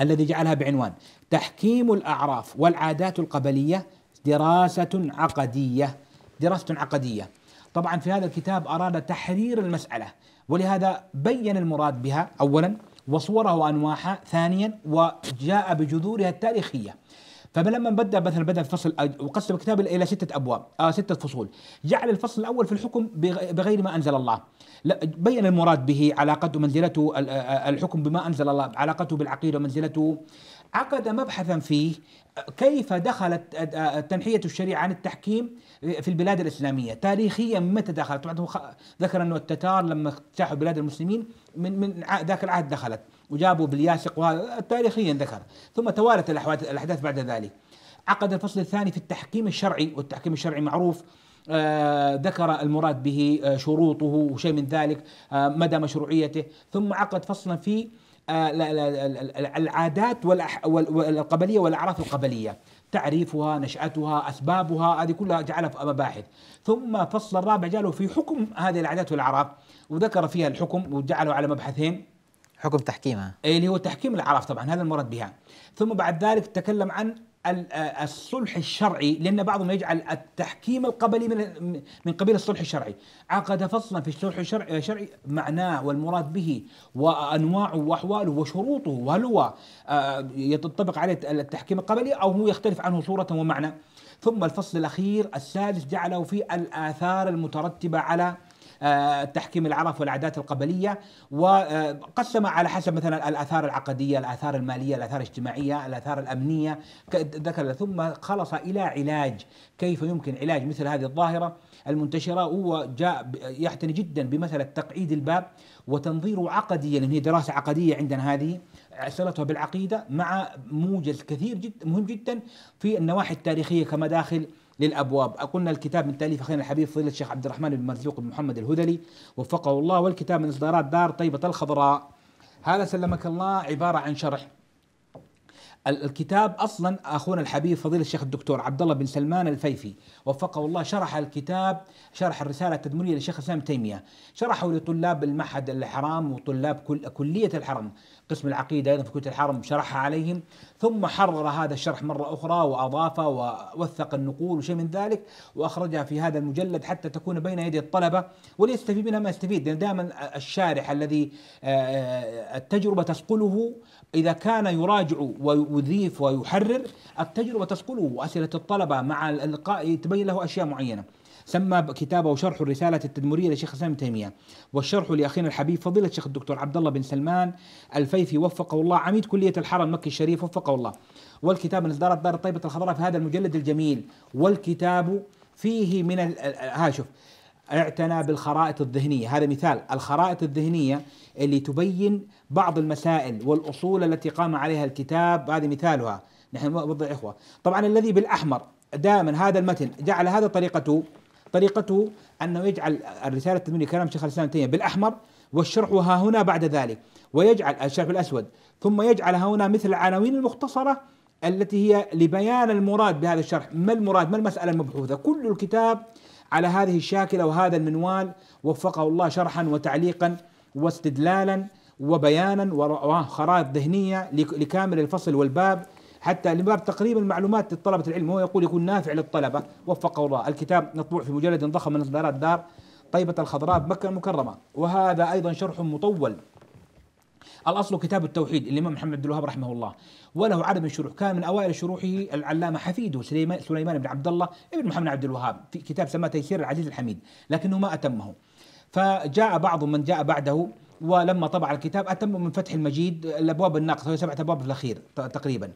الذي جعلها بعنوان تحكيم الأعراف والعادات القبلية دراسة عقدية دراسة عقدية طبعا في هذا الكتاب أراد تحرير المسألة ولهذا بين المراد بها أولا وصورها وأنواعها ثانيا وجاء بجذورها التاريخية فلما بدا مثلا بدا الفصل وقسم الكتاب الى سته ابواب آه سته فصول جعل الفصل الاول في الحكم بغير ما انزل الله لا بين المراد به علاقته منزلته آه، آه، الحكم بما انزل الله علاقته بالعقيده ومنزلته عقد مبحثا فيه كيف دخلت تنحية الشريعة عن التحكيم في البلاد الإسلامية تاريخيا متى دخلت ذكر أنه التتار لما اجتاحوا بلاد المسلمين من, من ذاك العهد دخلت وجابوا بالياسق تاريخيا ذكر ثم توالت الأحداث بعد ذلك عقد الفصل الثاني في التحكيم الشرعي والتحكيم الشرعي معروف آه، ذكر المراد به آه، شروطه وشيء من ذلك آه، مدى مشروعيته ثم عقد فصلا في آه، العادات والقبليه والاعراف القبليه تعريفها نشأتها أسبابها هذه كلها جعلها مباحث ثم فصل الرابع جعله في حكم هذه العادات والأعراف وذكر فيها الحكم وجعله على مبحثين حكم تحكيمها إيه، اللي هو تحكيم الاعراف طبعا هذا المراد بها ثم بعد ذلك تكلم عن آه، الصلح الشرعي لان بعضهم يجعل التحكيم القبلي من من قبيل الصلح الشرعي، عقد فصلا في الصلح الشرعي معناه والمراد به وانواعه واحواله وشروطه وهل هو آه، يتطبق عليه التحكيم القبلي او هو يختلف عنه صوره ومعنى. ثم الفصل الاخير السادس جعله في الاثار المترتبه على التحكيم آه، العرف والعادات القبليه وقسم آه، على حسب مثلا الاثار العقديه، الاثار الماليه، الاثار الاجتماعيه، الاثار الامنيه ذكر ثم خلص الى علاج، كيف يمكن علاج مثل هذه الظاهره المنتشره هو جاء يعتني جدا بمثل تقعيد الباب وتنظيره عقديا لان يعني هي دراسه عقديه عندنا هذه صلتها بالعقيده مع موجز كثير جدا مهم جدا في النواحي التاريخيه كمداخل للابواب قلنا الكتاب من تاليف اخينا الحبيب فضيله الشيخ عبد الرحمن بن مرزوق بن محمد الهذلي وفقه الله والكتاب من اصدارات دار طيبه الخضراء هذا سلمك الله عباره عن شرح الكتاب اصلا اخونا الحبيب فضيله الشيخ الدكتور عبد الله بن سلمان الفيفي وفقه الله شرح الكتاب شرح الرساله التدمريه للشيخ الاسلام تيميه شرحه لطلاب المعهد الحرام وطلاب كل كليه الحرم قسم العقيده ايضا في كليه الحرم شرحها عليهم ثم حرر هذا الشرح مره اخرى واضاف ووثق النقول وشيء من ذلك واخرجها في هذا المجلد حتى تكون بين يدي الطلبه وليستفيد منها ما يستفيد لان دائما الشارح الذي آه، آه، التجربه تسقله إذا كان يراجع ويذيف ويحرر التجربة تسقله وأسئلة الطلبة مع الإلقاء تبين له أشياء معينة سمى كتابه شرح الرسالة التدمرية لشيخ سامي تيمية والشرح لأخينا الحبيب فضيلة الشيخ الدكتور عبد الله بن سلمان الفيفي وفقه الله عميد كلية الحرم المكي الشريف وفقه الله والكتاب من إصدارات دار الطيبة الخضراء في هذا المجلد الجميل والكتاب فيه من ها شوف اعتنى بالخرائط الذهنية هذا مثال الخرائط الذهنية اللي تبين بعض المسائل والأصول التي قام عليها الكتاب هذه مثالها نحن وضع إخوة طبعا الذي بالأحمر دائما هذا المتن جعل هذا طريقته طريقته أنه يجعل الرسالة التدميرية كلام شيخ الإسلام تيمية بالأحمر والشرح ها هنا بعد ذلك ويجعل الشرح الأسود ثم يجعل ها هنا مثل العناوين المختصرة التي هي لبيان المراد بهذا الشرح ما المراد ما المسألة المبحوثة كل الكتاب على هذه الشاكله وهذا المنوال وفقه الله شرحا وتعليقا واستدلالا وبيانا وخرائط ذهنيه لكامل الفصل والباب حتى لباب تقريب المعلومات لطلبه العلم هو يقول يكون نافع للطلبه وفقه الله الكتاب مطبوع في مجلد ضخم من اصدارات دار طيبه الخضراء بمكه المكرمه وهذا ايضا شرح مطول الاصل كتاب التوحيد الامام محمد عبد الوهاب رحمه الله وله عدد من الشروح كان من اوائل شروحه العلامه حفيده سليمان سليمان بن عبد الله ابن محمد عبد الوهاب في كتاب سماه تيسير العزيز الحميد لكنه ما اتمه فجاء بعض من جاء بعده ولما طبع الكتاب اتم من فتح المجيد الابواب الناقصه سبعه ابواب في الاخير تقريبا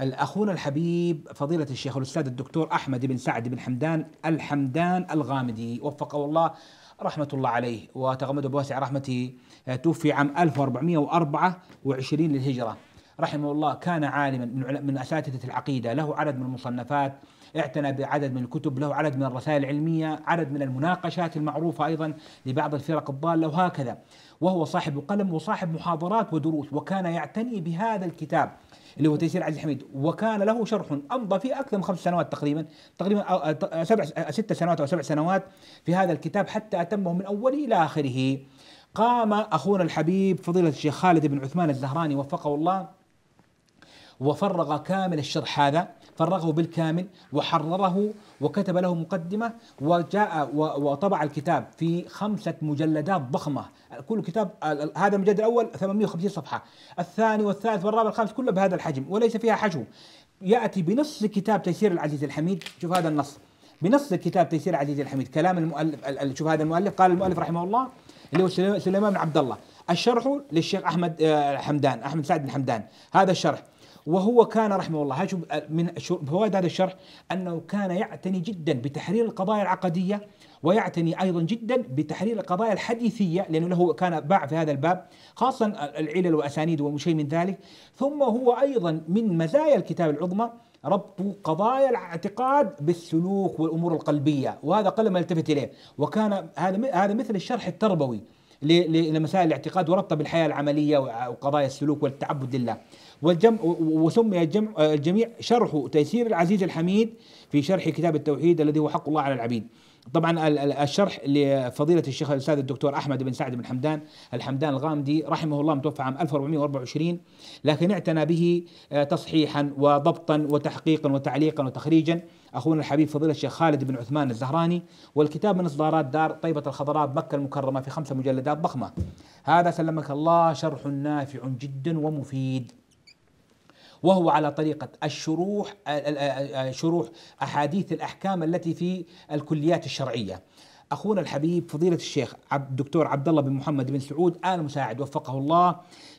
الاخونا الحبيب فضيله الشيخ الاستاذ الدكتور احمد بن سعد بن حمدان الحمدان الغامدي وفقه الله رحمه الله عليه وتغمده بواسع رحمته آه، توفي عام 1424 للهجرة رحمه الله كان عالما من من اساتذه العقيده، له عدد من المصنفات، اعتنى بعدد من الكتب، له عدد من الرسائل العلميه، عدد من المناقشات المعروفه ايضا لبعض الفرق الضاله وهكذا، وهو صاحب قلم وصاحب محاضرات ودروس، وكان يعتني بهذا الكتاب اللي هو تيسير عبد الحميد، وكان له شرح امضى في اكثر من خمس سنوات تقريبا، تقريبا سبع ست سنوات او سبع سنوات في هذا الكتاب حتى اتمه من اوله الى اخره. قام اخونا الحبيب فضيله الشيخ خالد بن عثمان الزهراني وفقه الله وفرغ كامل الشرح هذا فرغه بالكامل وحرره وكتب له مقدمة وجاء وطبع الكتاب في خمسة مجلدات ضخمة كل كتاب هذا المجلد الأول 850 صفحة الثاني والثالث والرابع والخامس كله بهذا الحجم وليس فيها حشو يأتي بنص كتاب تيسير العزيز الحميد شوف هذا النص بنص كتاب تيسير العزيز الحميد كلام المؤلف شوف هذا المؤلف قال المؤلف رحمه الله اللي هو سليمان بن عبد الله الشرح للشيخ احمد آه، حمدان احمد سعد بن حمدان هذا الشرح وهو كان رحمه الله شوف آه، من فوائد هذا الشرح انه كان يعتني جدا بتحرير القضايا العقديه ويعتني ايضا جدا بتحرير القضايا الحديثيه لانه له كان باع في هذا الباب خاصه العلل واسانيد وشيء من ذلك ثم هو ايضا من مزايا الكتاب العظمى ربط قضايا الاعتقاد بالسلوك والامور القلبيه وهذا قل ما التفت اليه وكان هذا هذا مثل الشرح التربوي لمسائل الاعتقاد وربطها بالحياه العمليه وقضايا السلوك والتعبد لله والجم وسمي الجمع الجميع شرح تيسير العزيز الحميد في شرح كتاب التوحيد الذي هو حق الله على العبيد طبعا الشرح لفضيلة الشيخ الأستاذ الدكتور أحمد بن سعد بن حمدان الحمدان الغامدي رحمه الله متوفى عام 1424 لكن اعتنى به آه، تصحيحا وضبطا وتحقيقا وتعليقا وتخريجا أخونا الحبيب فضيلة الشيخ خالد بن عثمان الزهراني والكتاب من إصدارات دار طيبة الخضراء بمكة المكرمة في خمسة مجلدات ضخمة هذا سلمك الله شرح نافع جدا ومفيد وهو على طريقة الشروح شروح أحاديث الأحكام التي في الكليات الشرعية أخونا الحبيب فضيلة الشيخ الدكتور عبد الله بن محمد بن سعود آل مساعد وفقه الله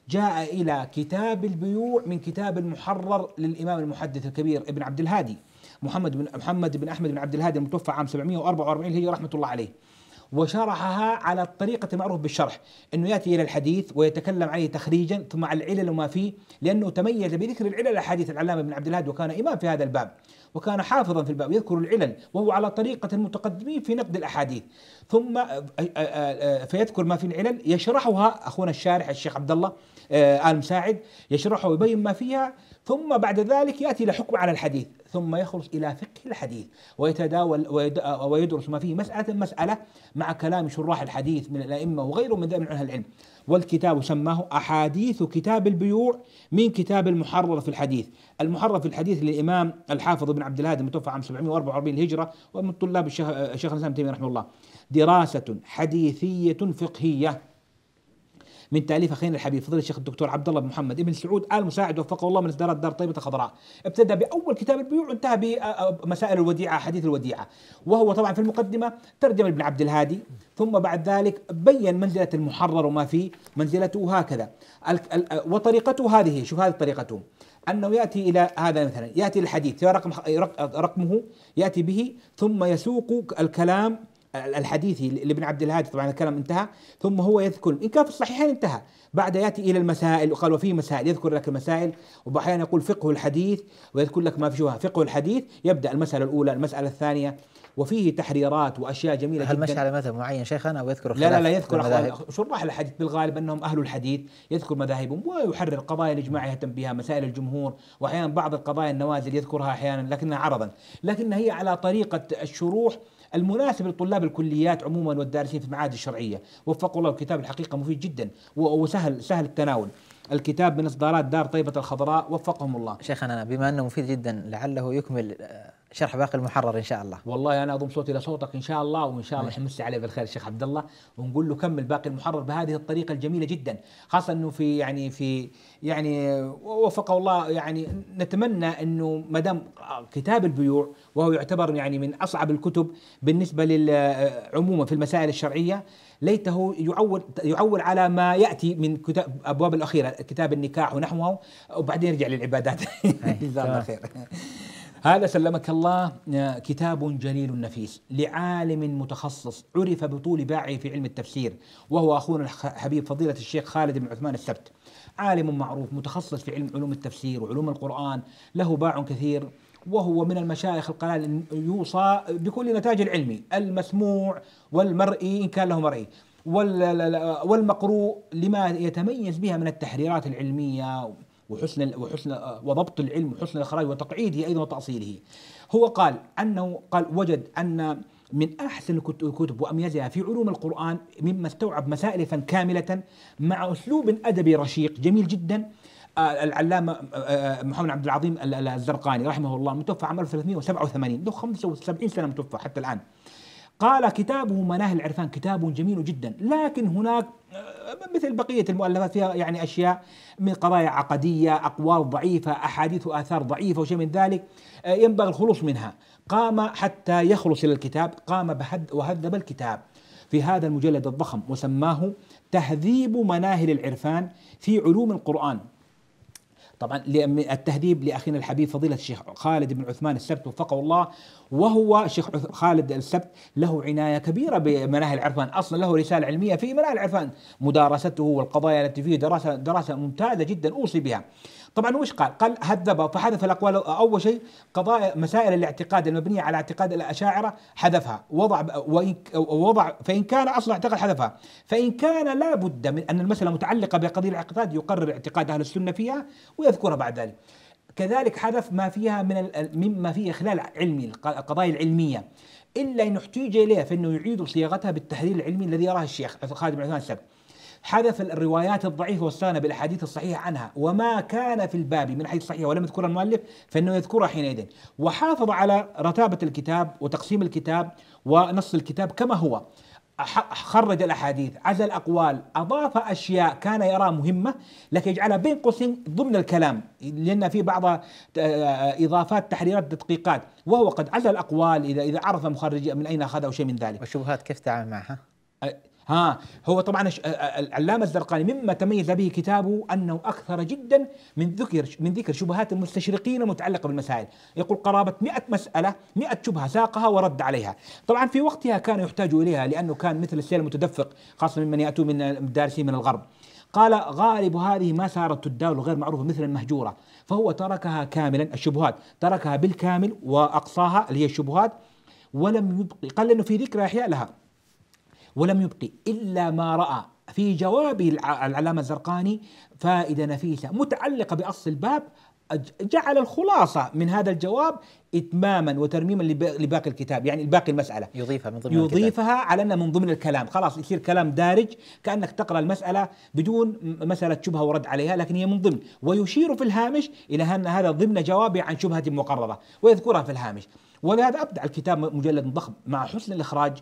جاء إلى كتاب البيوع من كتاب المحرر للإمام المحدث الكبير ابن عبد الهادي محمد بن محمد بن احمد بن عبد الهادي المتوفى عام 744 الهجري رحمه الله عليه وشرحها على الطريقة المعروف بالشرح أنه يأتي إلى الحديث ويتكلم عليه تخريجا ثم على العلل وما فيه لأنه تميز بذكر العلل حديث العلامة بن عبد الهادي وكان إمام في هذا الباب وكان حافظا في الباب يذكر العلل وهو على طريقة المتقدمين في نقد الأحاديث ثم فيذكر ما في العلل يشرحها أخونا الشارح الشيخ عبد الله آل مساعد يشرحه ويبين ما فيها ثم بعد ذلك يأتي إلى على الحديث ثم يخلص إلى فقه الحديث ويتداول ويدرس ما فيه مسألة مسألة مع كلام شراح الحديث من الأئمة وغيرهم من من أهل العلم والكتاب سماه أحاديث كتاب البيوع من كتاب المحرر في الحديث المحرر في الحديث للإمام الحافظ بن عبد الهادي المتوفى عام 744 الهجرة ومن طلاب الشيخ الإسلام تيمية رحمه الله دراسة حديثية فقهية من تاليف اخينا الحبيب فضيله الشيخ الدكتور عبد الله بن محمد ابن سعود ال مساعد وفقه الله من اصدارات دار طيبه الخضراء ابتدى باول كتاب البيوع وانتهى بمسائل الوديعه حديث الوديعه وهو طبعا في المقدمه ترجم ابن عبد الهادي ثم بعد ذلك بين منزله المحرر وما فيه منزلته وهكذا وطريقته هذه شوف هذه طريقته انه ياتي الى هذا مثلا ياتي الحديث رقم رقمه ياتي به ثم يسوق الكلام الحديثي لابن عبد الهادي طبعا الكلام انتهى ثم هو يذكر ان كان في الصحيحين انتهى بعد ياتي الى المسائل وقال وفي مسائل يذكر لك المسائل واحيانا يقول فقه الحديث ويذكر لك ما في شبهه فقه الحديث يبدا المساله الاولى المساله الثانيه وفيه تحريرات واشياء جميله هل جدا هل مشى على مذهب معين شيخنا او يذكر لا لا لا يذكر شراح الحديث بالغالب انهم اهل الحديث يذكر مذاهبهم ويحرر قضايا الاجماع يهتم بها مسائل الجمهور واحيانا بعض القضايا النوازل يذكرها احيانا لكنها عرضا لكن هي على طريقه الشروح المناسب لطلاب الكليات عموما والدارسين في المعاهد الشرعيه وفقوا الله الكتاب الحقيقه مفيد جدا وسهل سهل التناول الكتاب من اصدارات دار طيبه الخضراء وفقهم الله شيخنا بما انه مفيد جدا لعله يكمل آه، شرح باقي المحرر ان شاء الله والله انا اضم صوتي لصوتك ان شاء الله وان شاء الله نحمس عليه بالخير الشيخ عبد الله ونقول له كمل باقي المحرر بهذه الطريقه الجميله جدا خاصه انه في يعني في يعني وفقه الله يعني نتمنى انه ما دام كتاب البيوع وهو يعتبر يعني من اصعب الكتب بالنسبه للعموما في المسائل الشرعيه ليته يعول يعول على ما ياتي من كتاب ابواب الاخيره كتاب النكاح ونحوه وبعدين يرجع للعبادات [LAUGHS] جزاه الله خير هذا سلمك الله آه، كتاب جليل نفيس لعالم متخصص عرف بطول باعه في علم التفسير وهو اخونا الحبيب فضيله الشيخ خالد بن عثمان السبت عالم معروف متخصص في علم علوم التفسير وعلوم القران له باع كثير وهو من المشايخ القلال يوصى بكل نتاج العلمي المسموع والمرئي ان كان له مرئي والمقروء لما يتميز بها من التحريرات العلميه وحسن وحسن آه، وضبط العلم وحسن الاخراج وتقعيده ايضا وتاصيله. هو قال انه قال وجد ان من احسن الكتب واميزها في علوم القران مما استوعب مسائل كامله مع اسلوب ادبي رشيق جميل جدا آه، العلامه آه، محمد عبد العظيم الزرقاني رحمه الله متوفى عام 1387 له 75 سنه متوفى حتى الان قال كتابه مناه العرفان كتاب جميل جدا لكن هناك آه، مثل بقية المؤلفات فيها يعني أشياء من قضايا عقدية أقوال ضعيفة أحاديث وآثار ضعيفة وشيء من ذلك آه، ينبغي الخلوص منها قام حتى يخلص إلى الكتاب قام وهذب الكتاب في هذا المجلد الضخم وسماه تهذيب مناهل العرفان في علوم القرآن طبعا التهذيب لاخينا الحبيب فضيله الشيخ خالد بن عثمان السبت وفقه الله وهو الشيخ خالد السبت له عنايه كبيره بمناهل العرفان اصلا له رساله علميه في مناهل العرفان مدارسته والقضايا التي فيه دراسه دراسه ممتازه جدا اوصي بها طبعا وش قال؟ قال هذب فحذف الاقوال اول شيء قضايا مسائل الاعتقاد المبنيه على اعتقاد الاشاعره حذفها وضع وضع فان كان اصل اعتقد حذفها فان كان لا بد من ان المساله متعلقه بقضيه الاعتقاد يقرر اعتقاد اهل السنه فيها ويذكرها بعد ذلك كذلك حذف ما فيها من مما فيه خلال علمي القضايا العلميه الا ان احتيج اليها فانه يعيد صياغتها بالتحليل العلمي الذي يراه الشيخ خادم عثمان السبت حذف الروايات الضعيفة والسانة بالأحاديث الصحيحة عنها وما كان في الباب من حديث صحيح ولم يذكر المؤلف فإنه يذكرها حينئذ وحافظ على رتابة الكتاب وتقسيم الكتاب ونص الكتاب كما هو خرج الاحاديث، عزل الاقوال اضاف اشياء كان يرى مهمه لكن يجعلها بين قوسين ضمن الكلام، لان في بعض آه، اضافات تحريرات تدقيقات، وهو قد عزل الاقوال اذا اذا عرف مخرج من اين اخذ او شيء من ذلك. والشبهات كيف تعامل معها؟ ها هو طبعا العلامة الزرقاني مما تميز به كتابه أنه أكثر جدا من ذكر من ذكر شبهات المستشرقين المتعلقة بالمسائل يقول قرابة 100 مسألة 100 شبهة ساقها ورد عليها طبعا في وقتها كان يحتاج إليها لأنه كان مثل السيل المتدفق خاصة ممن يأتوا من الدارسين من الغرب قال غالب هذه ما صارت تدال غير معروفة مثل المهجورة فهو تركها كاملا الشبهات تركها بالكامل وأقصاها اللي هي الشبهات ولم يبقي قال أنه في ذكر أحياء لها ولم يبقي إلا ما رأى في جواب العلامة الزرقاني فائدة نفيسة متعلقة بأصل الباب جعل الخلاصة من هذا الجواب إتماما وترميما لباقي الكتاب يعني الباقي المسألة يضيفها من ضمن يضيفها الكتاب. على أنها من ضمن الكلام خلاص يصير كلام دارج كأنك تقرأ المسألة بدون مسألة شبهة ورد عليها لكن هي من ضمن ويشير في الهامش إلى أن هذا ضمن جوابه عن شبهة مقررة ويذكرها في الهامش ولهذا ابدع الكتاب مجلد ضخم مع حسن الاخراج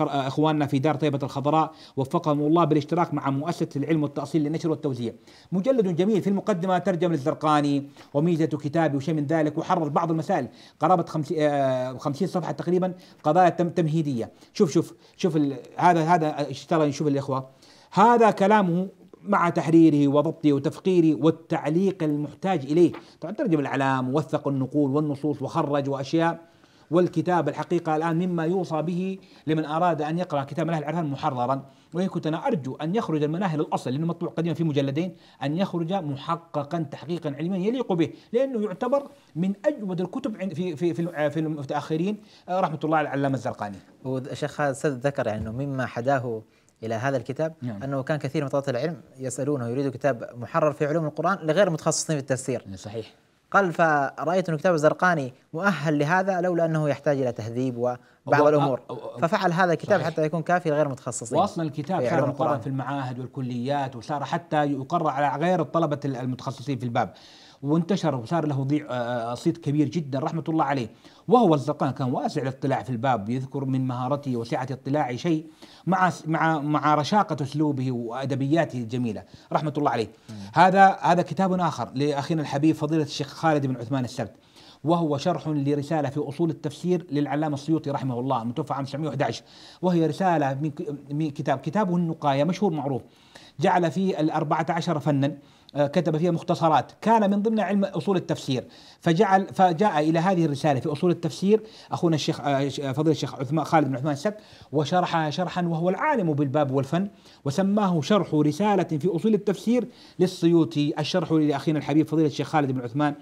اخواننا في دار طيبه الخضراء وفقهم الله بالاشتراك مع مؤسسه العلم والتاصيل للنشر والتوزيع. مجلد جميل في المقدمه ترجم للزرقاني وميزه كتابي وشيء من ذلك وحرر بعض المسائل قرابه 50 آه، صفحه تقريبا قضايا تمهيديه شوف شوف شوف هذا هذا اشترى شوف الاخوه هذا كلامه مع تحريره وضبطه وتفقيره والتعليق المحتاج اليه، طبعا ترجم الاعلام ووثق النقول والنصوص وخرج واشياء والكتاب الحقيقة الآن مما يوصى به لمن أراد أن يقرأ كتاب مناهل العرفان محررا وإن كنت أنا أرجو أن يخرج المناهل الأصل لأنه مطبوع قديما في مجلدين أن يخرج محققا تحقيقا علميا يليق به لأنه يعتبر من أجود الكتب في في في, في المتأخرين آه، رحمة الله على العلامة الزرقاني وشيخ الأستاذ ذكر يعني أنه مما حداه الى هذا الكتاب نعم. انه كان كثير من طلبه العلم يسالونه يريد كتاب محرر في علوم القران لغير المتخصصين في التفسير صحيح قال فرأيت أن كتاب الزرقاني مؤهل لهذا لولا أنه يحتاج إلى تهذيب وبعض الأمور ففعل هذا الكتاب صحيح. حتى يكون كافي لغير متخصصين وأصلا الكتاب صار مقرر في المعاهد والكليات وصار حتى يقرر على غير الطلبة المتخصصين في الباب وانتشر وصار له ضيع آه، آه، صيت كبير جدا رحمه الله عليه وهو الزقان كان واسع الاطلاع في الباب يذكر من مهارته وسعه اطلاعه شيء مع مع مع رشاقه اسلوبه وادبياته الجميله رحمه الله عليه هذا هذا كتاب اخر لاخينا الحبيب فضيله الشيخ خالد بن عثمان السبت وهو شرح لرسالة في أصول التفسير للعلامة السيوطي رحمه الله المتوفى عام 1911 وهي رسالة من كتاب كتابه النقاية مشهور معروف جعل فيه الأربعة عشر فنا آه، كتب فيها مختصرات كان من ضمن علم أصول التفسير فجعل فجاء إلى هذه الرسالة في أصول التفسير أخونا الشيخ آه، آه، فضيل الشيخ عثمان خالد بن عثمان السبت وشرحها شرحا وهو العالم بالباب والفن وسماه شرح رسالة في أصول التفسير للسيوطي الشرح لأخينا الحبيب فضيلة الشيخ خالد بن عثمان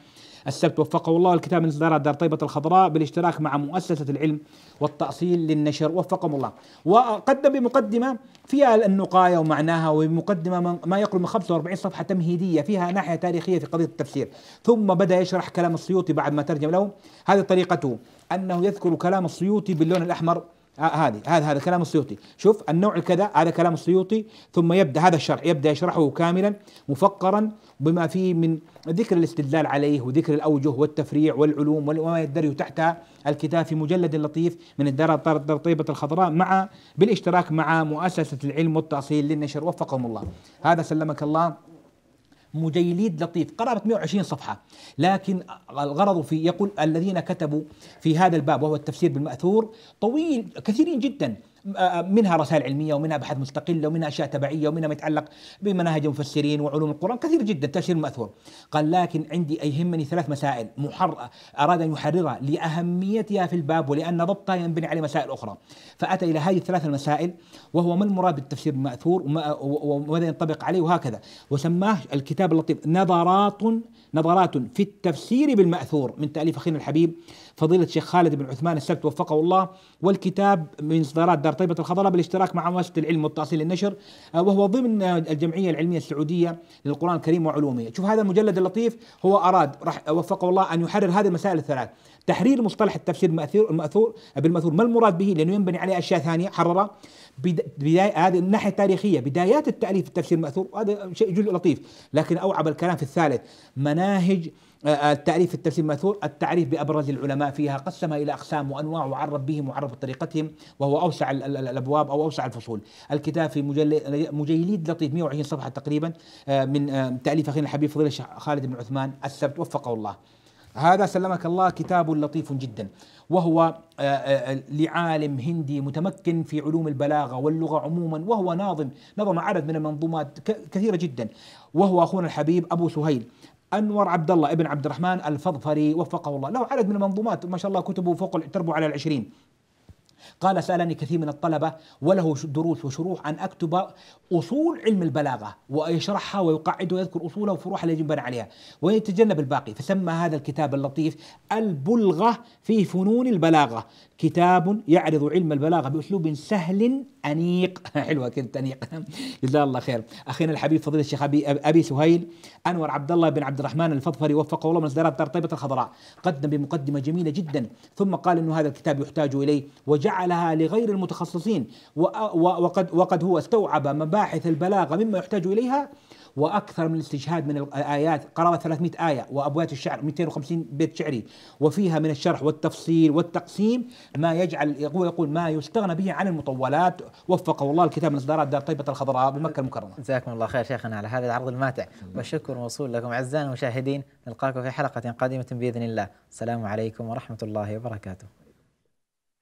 السبت وفقه الله الكتاب من إصدارات دار طيبة الخضراء بالاشتراك مع مؤسسة العلم والتأصيل للنشر وفقهم الله وقدم بمقدمة فيها النقاية ومعناها ومقدمة ما يقرب من 45 صفحة تمهيدية فيها ناحية تاريخية في قضية التفسير ثم بدأ يشرح كلام السيوطي بعد ما ترجم له هذه طريقته أنه يذكر كلام السيوطي باللون الأحمر آه، هذه هذا هذا كلام السيوطي شوف النوع الكذا هذا كلام السيوطي ثم يبدا هذا الشرح يبدا يشرحه كاملا مفقرا بما فيه من ذكر الاستدلال عليه وذكر الأوجه والتفريع والعلوم وما يدري تحت الكتاب في مجلد لطيف من الدار الطيبة الخضراء مع بالاشتراك مع مؤسسة العلم والتأصيل للنشر وفقهم الله هذا سلمك الله مجيليد لطيف قرابة 120 صفحة لكن الغرض في يقول الذين كتبوا في هذا الباب وهو التفسير بالمأثور طويل كثيرين جدا آه، آه، منها رسائل علميه ومنها ابحاث مستقله ومنها اشياء تبعيه ومنها ما يتعلق بمناهج المفسرين وعلوم القران كثير جدا تفسير ماثور قال لكن عندي يهمني ثلاث مسائل محر اراد ان يحررها لاهميتها في الباب ولان ضبطها ينبني عليه مسائل اخرى فاتى الى هذه الثلاث المسائل وهو ما المراد بالتفسير الماثور وماذا ينطبق عليه وهكذا وسماه الكتاب اللطيف نظرات نظرات في التفسير بالماثور من تاليف اخينا الحبيب فضيلة الشيخ خالد بن عثمان السبت وفقه الله والكتاب من إصدارات دار طيبة الخضراء بالاشتراك مع مؤسسة العلم والتأصيل للنشر آه، وهو ضمن الجمعية العلمية السعودية للقرآن الكريم وعلومه شوف هذا المجلد اللطيف هو أراد رح وفقه الله أن يحرر هذه المسائل الثلاث تحرير مصطلح التفسير المأثور المأثور بالمأثور ما المراد به لأنه ينبني عليه أشياء ثانية حررها بداية هذه الناحية التاريخية بدايات التأليف التفسير المأثور هذا شيء جزء لطيف لكن أوعب الكلام في الثالث مناهج آه، التعريف التفسير الماثور التعريف بأبرز العلماء فيها قسمها إلى أقسام وأنواع وعرف بهم وعرف بطريقتهم وهو أوسع الأبواب أو أوسع الفصول الكتاب في مجلد لطيف 120 صفحة تقريبا آه، من آه، تأليف أخينا الحبيب فضيله الشيخ خالد بن عثمان السبت وفقه الله هذا سلمك الله كتاب لطيف جدا وهو لعالم هندي متمكن في علوم البلاغه واللغه عموما وهو ناظم نظم عدد من المنظومات كثيره جدا وهو اخونا الحبيب ابو سهيل أنور عبد الله ابن عبد الرحمن الفضفري وفقه الله له عدد من المنظومات ما شاء الله كتبه فوق تربو على العشرين قال سألني كثير من الطلبة وله دروس وشروح أن أكتب أصول علم البلاغة ويشرحها ويقعد ويذكر أصولها وفروعها التي ينبنى عليها ويتجنب الباقي فسمى هذا الكتاب اللطيف البلغة في فنون البلاغة كتاب يعرض علم البلاغة بأسلوب سهل انيق [LAUGHS] حلوه كنت انيق [LAUGHS] جزاه الله خير اخينا الحبيب فضيله الشيخ ابي ابي سهيل انور عبد الله بن عبد الرحمن الفضفري وفقه الله من اصدارات دار طيبه الخضراء قدم بمقدمه جميله جدا ثم قال انه هذا الكتاب يحتاج اليه وجعلها لغير المتخصصين وقد وقد هو استوعب مباحث البلاغه مما يحتاج اليها واكثر من الاستشهاد من الايات قرابه 300 ايه وابوات الشعر 250 بيت شعري وفيها من الشرح والتفصيل والتقسيم ما يجعل يقول يقول ما يستغنى به عن المطولات وفقه الله الكتاب من اصدارات دار طيبه الخضراء بمكه المكرمه. جزاكم الله خير شيخنا على هذا العرض الماتع والشكر موصول لكم اعزائنا المشاهدين نلقاكم في حلقه قادمه باذن الله السلام عليكم ورحمه الله وبركاته.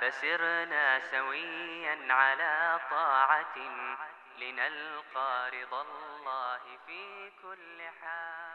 فسرنا سويا على طاعة لنلقى رضا الله في كل حال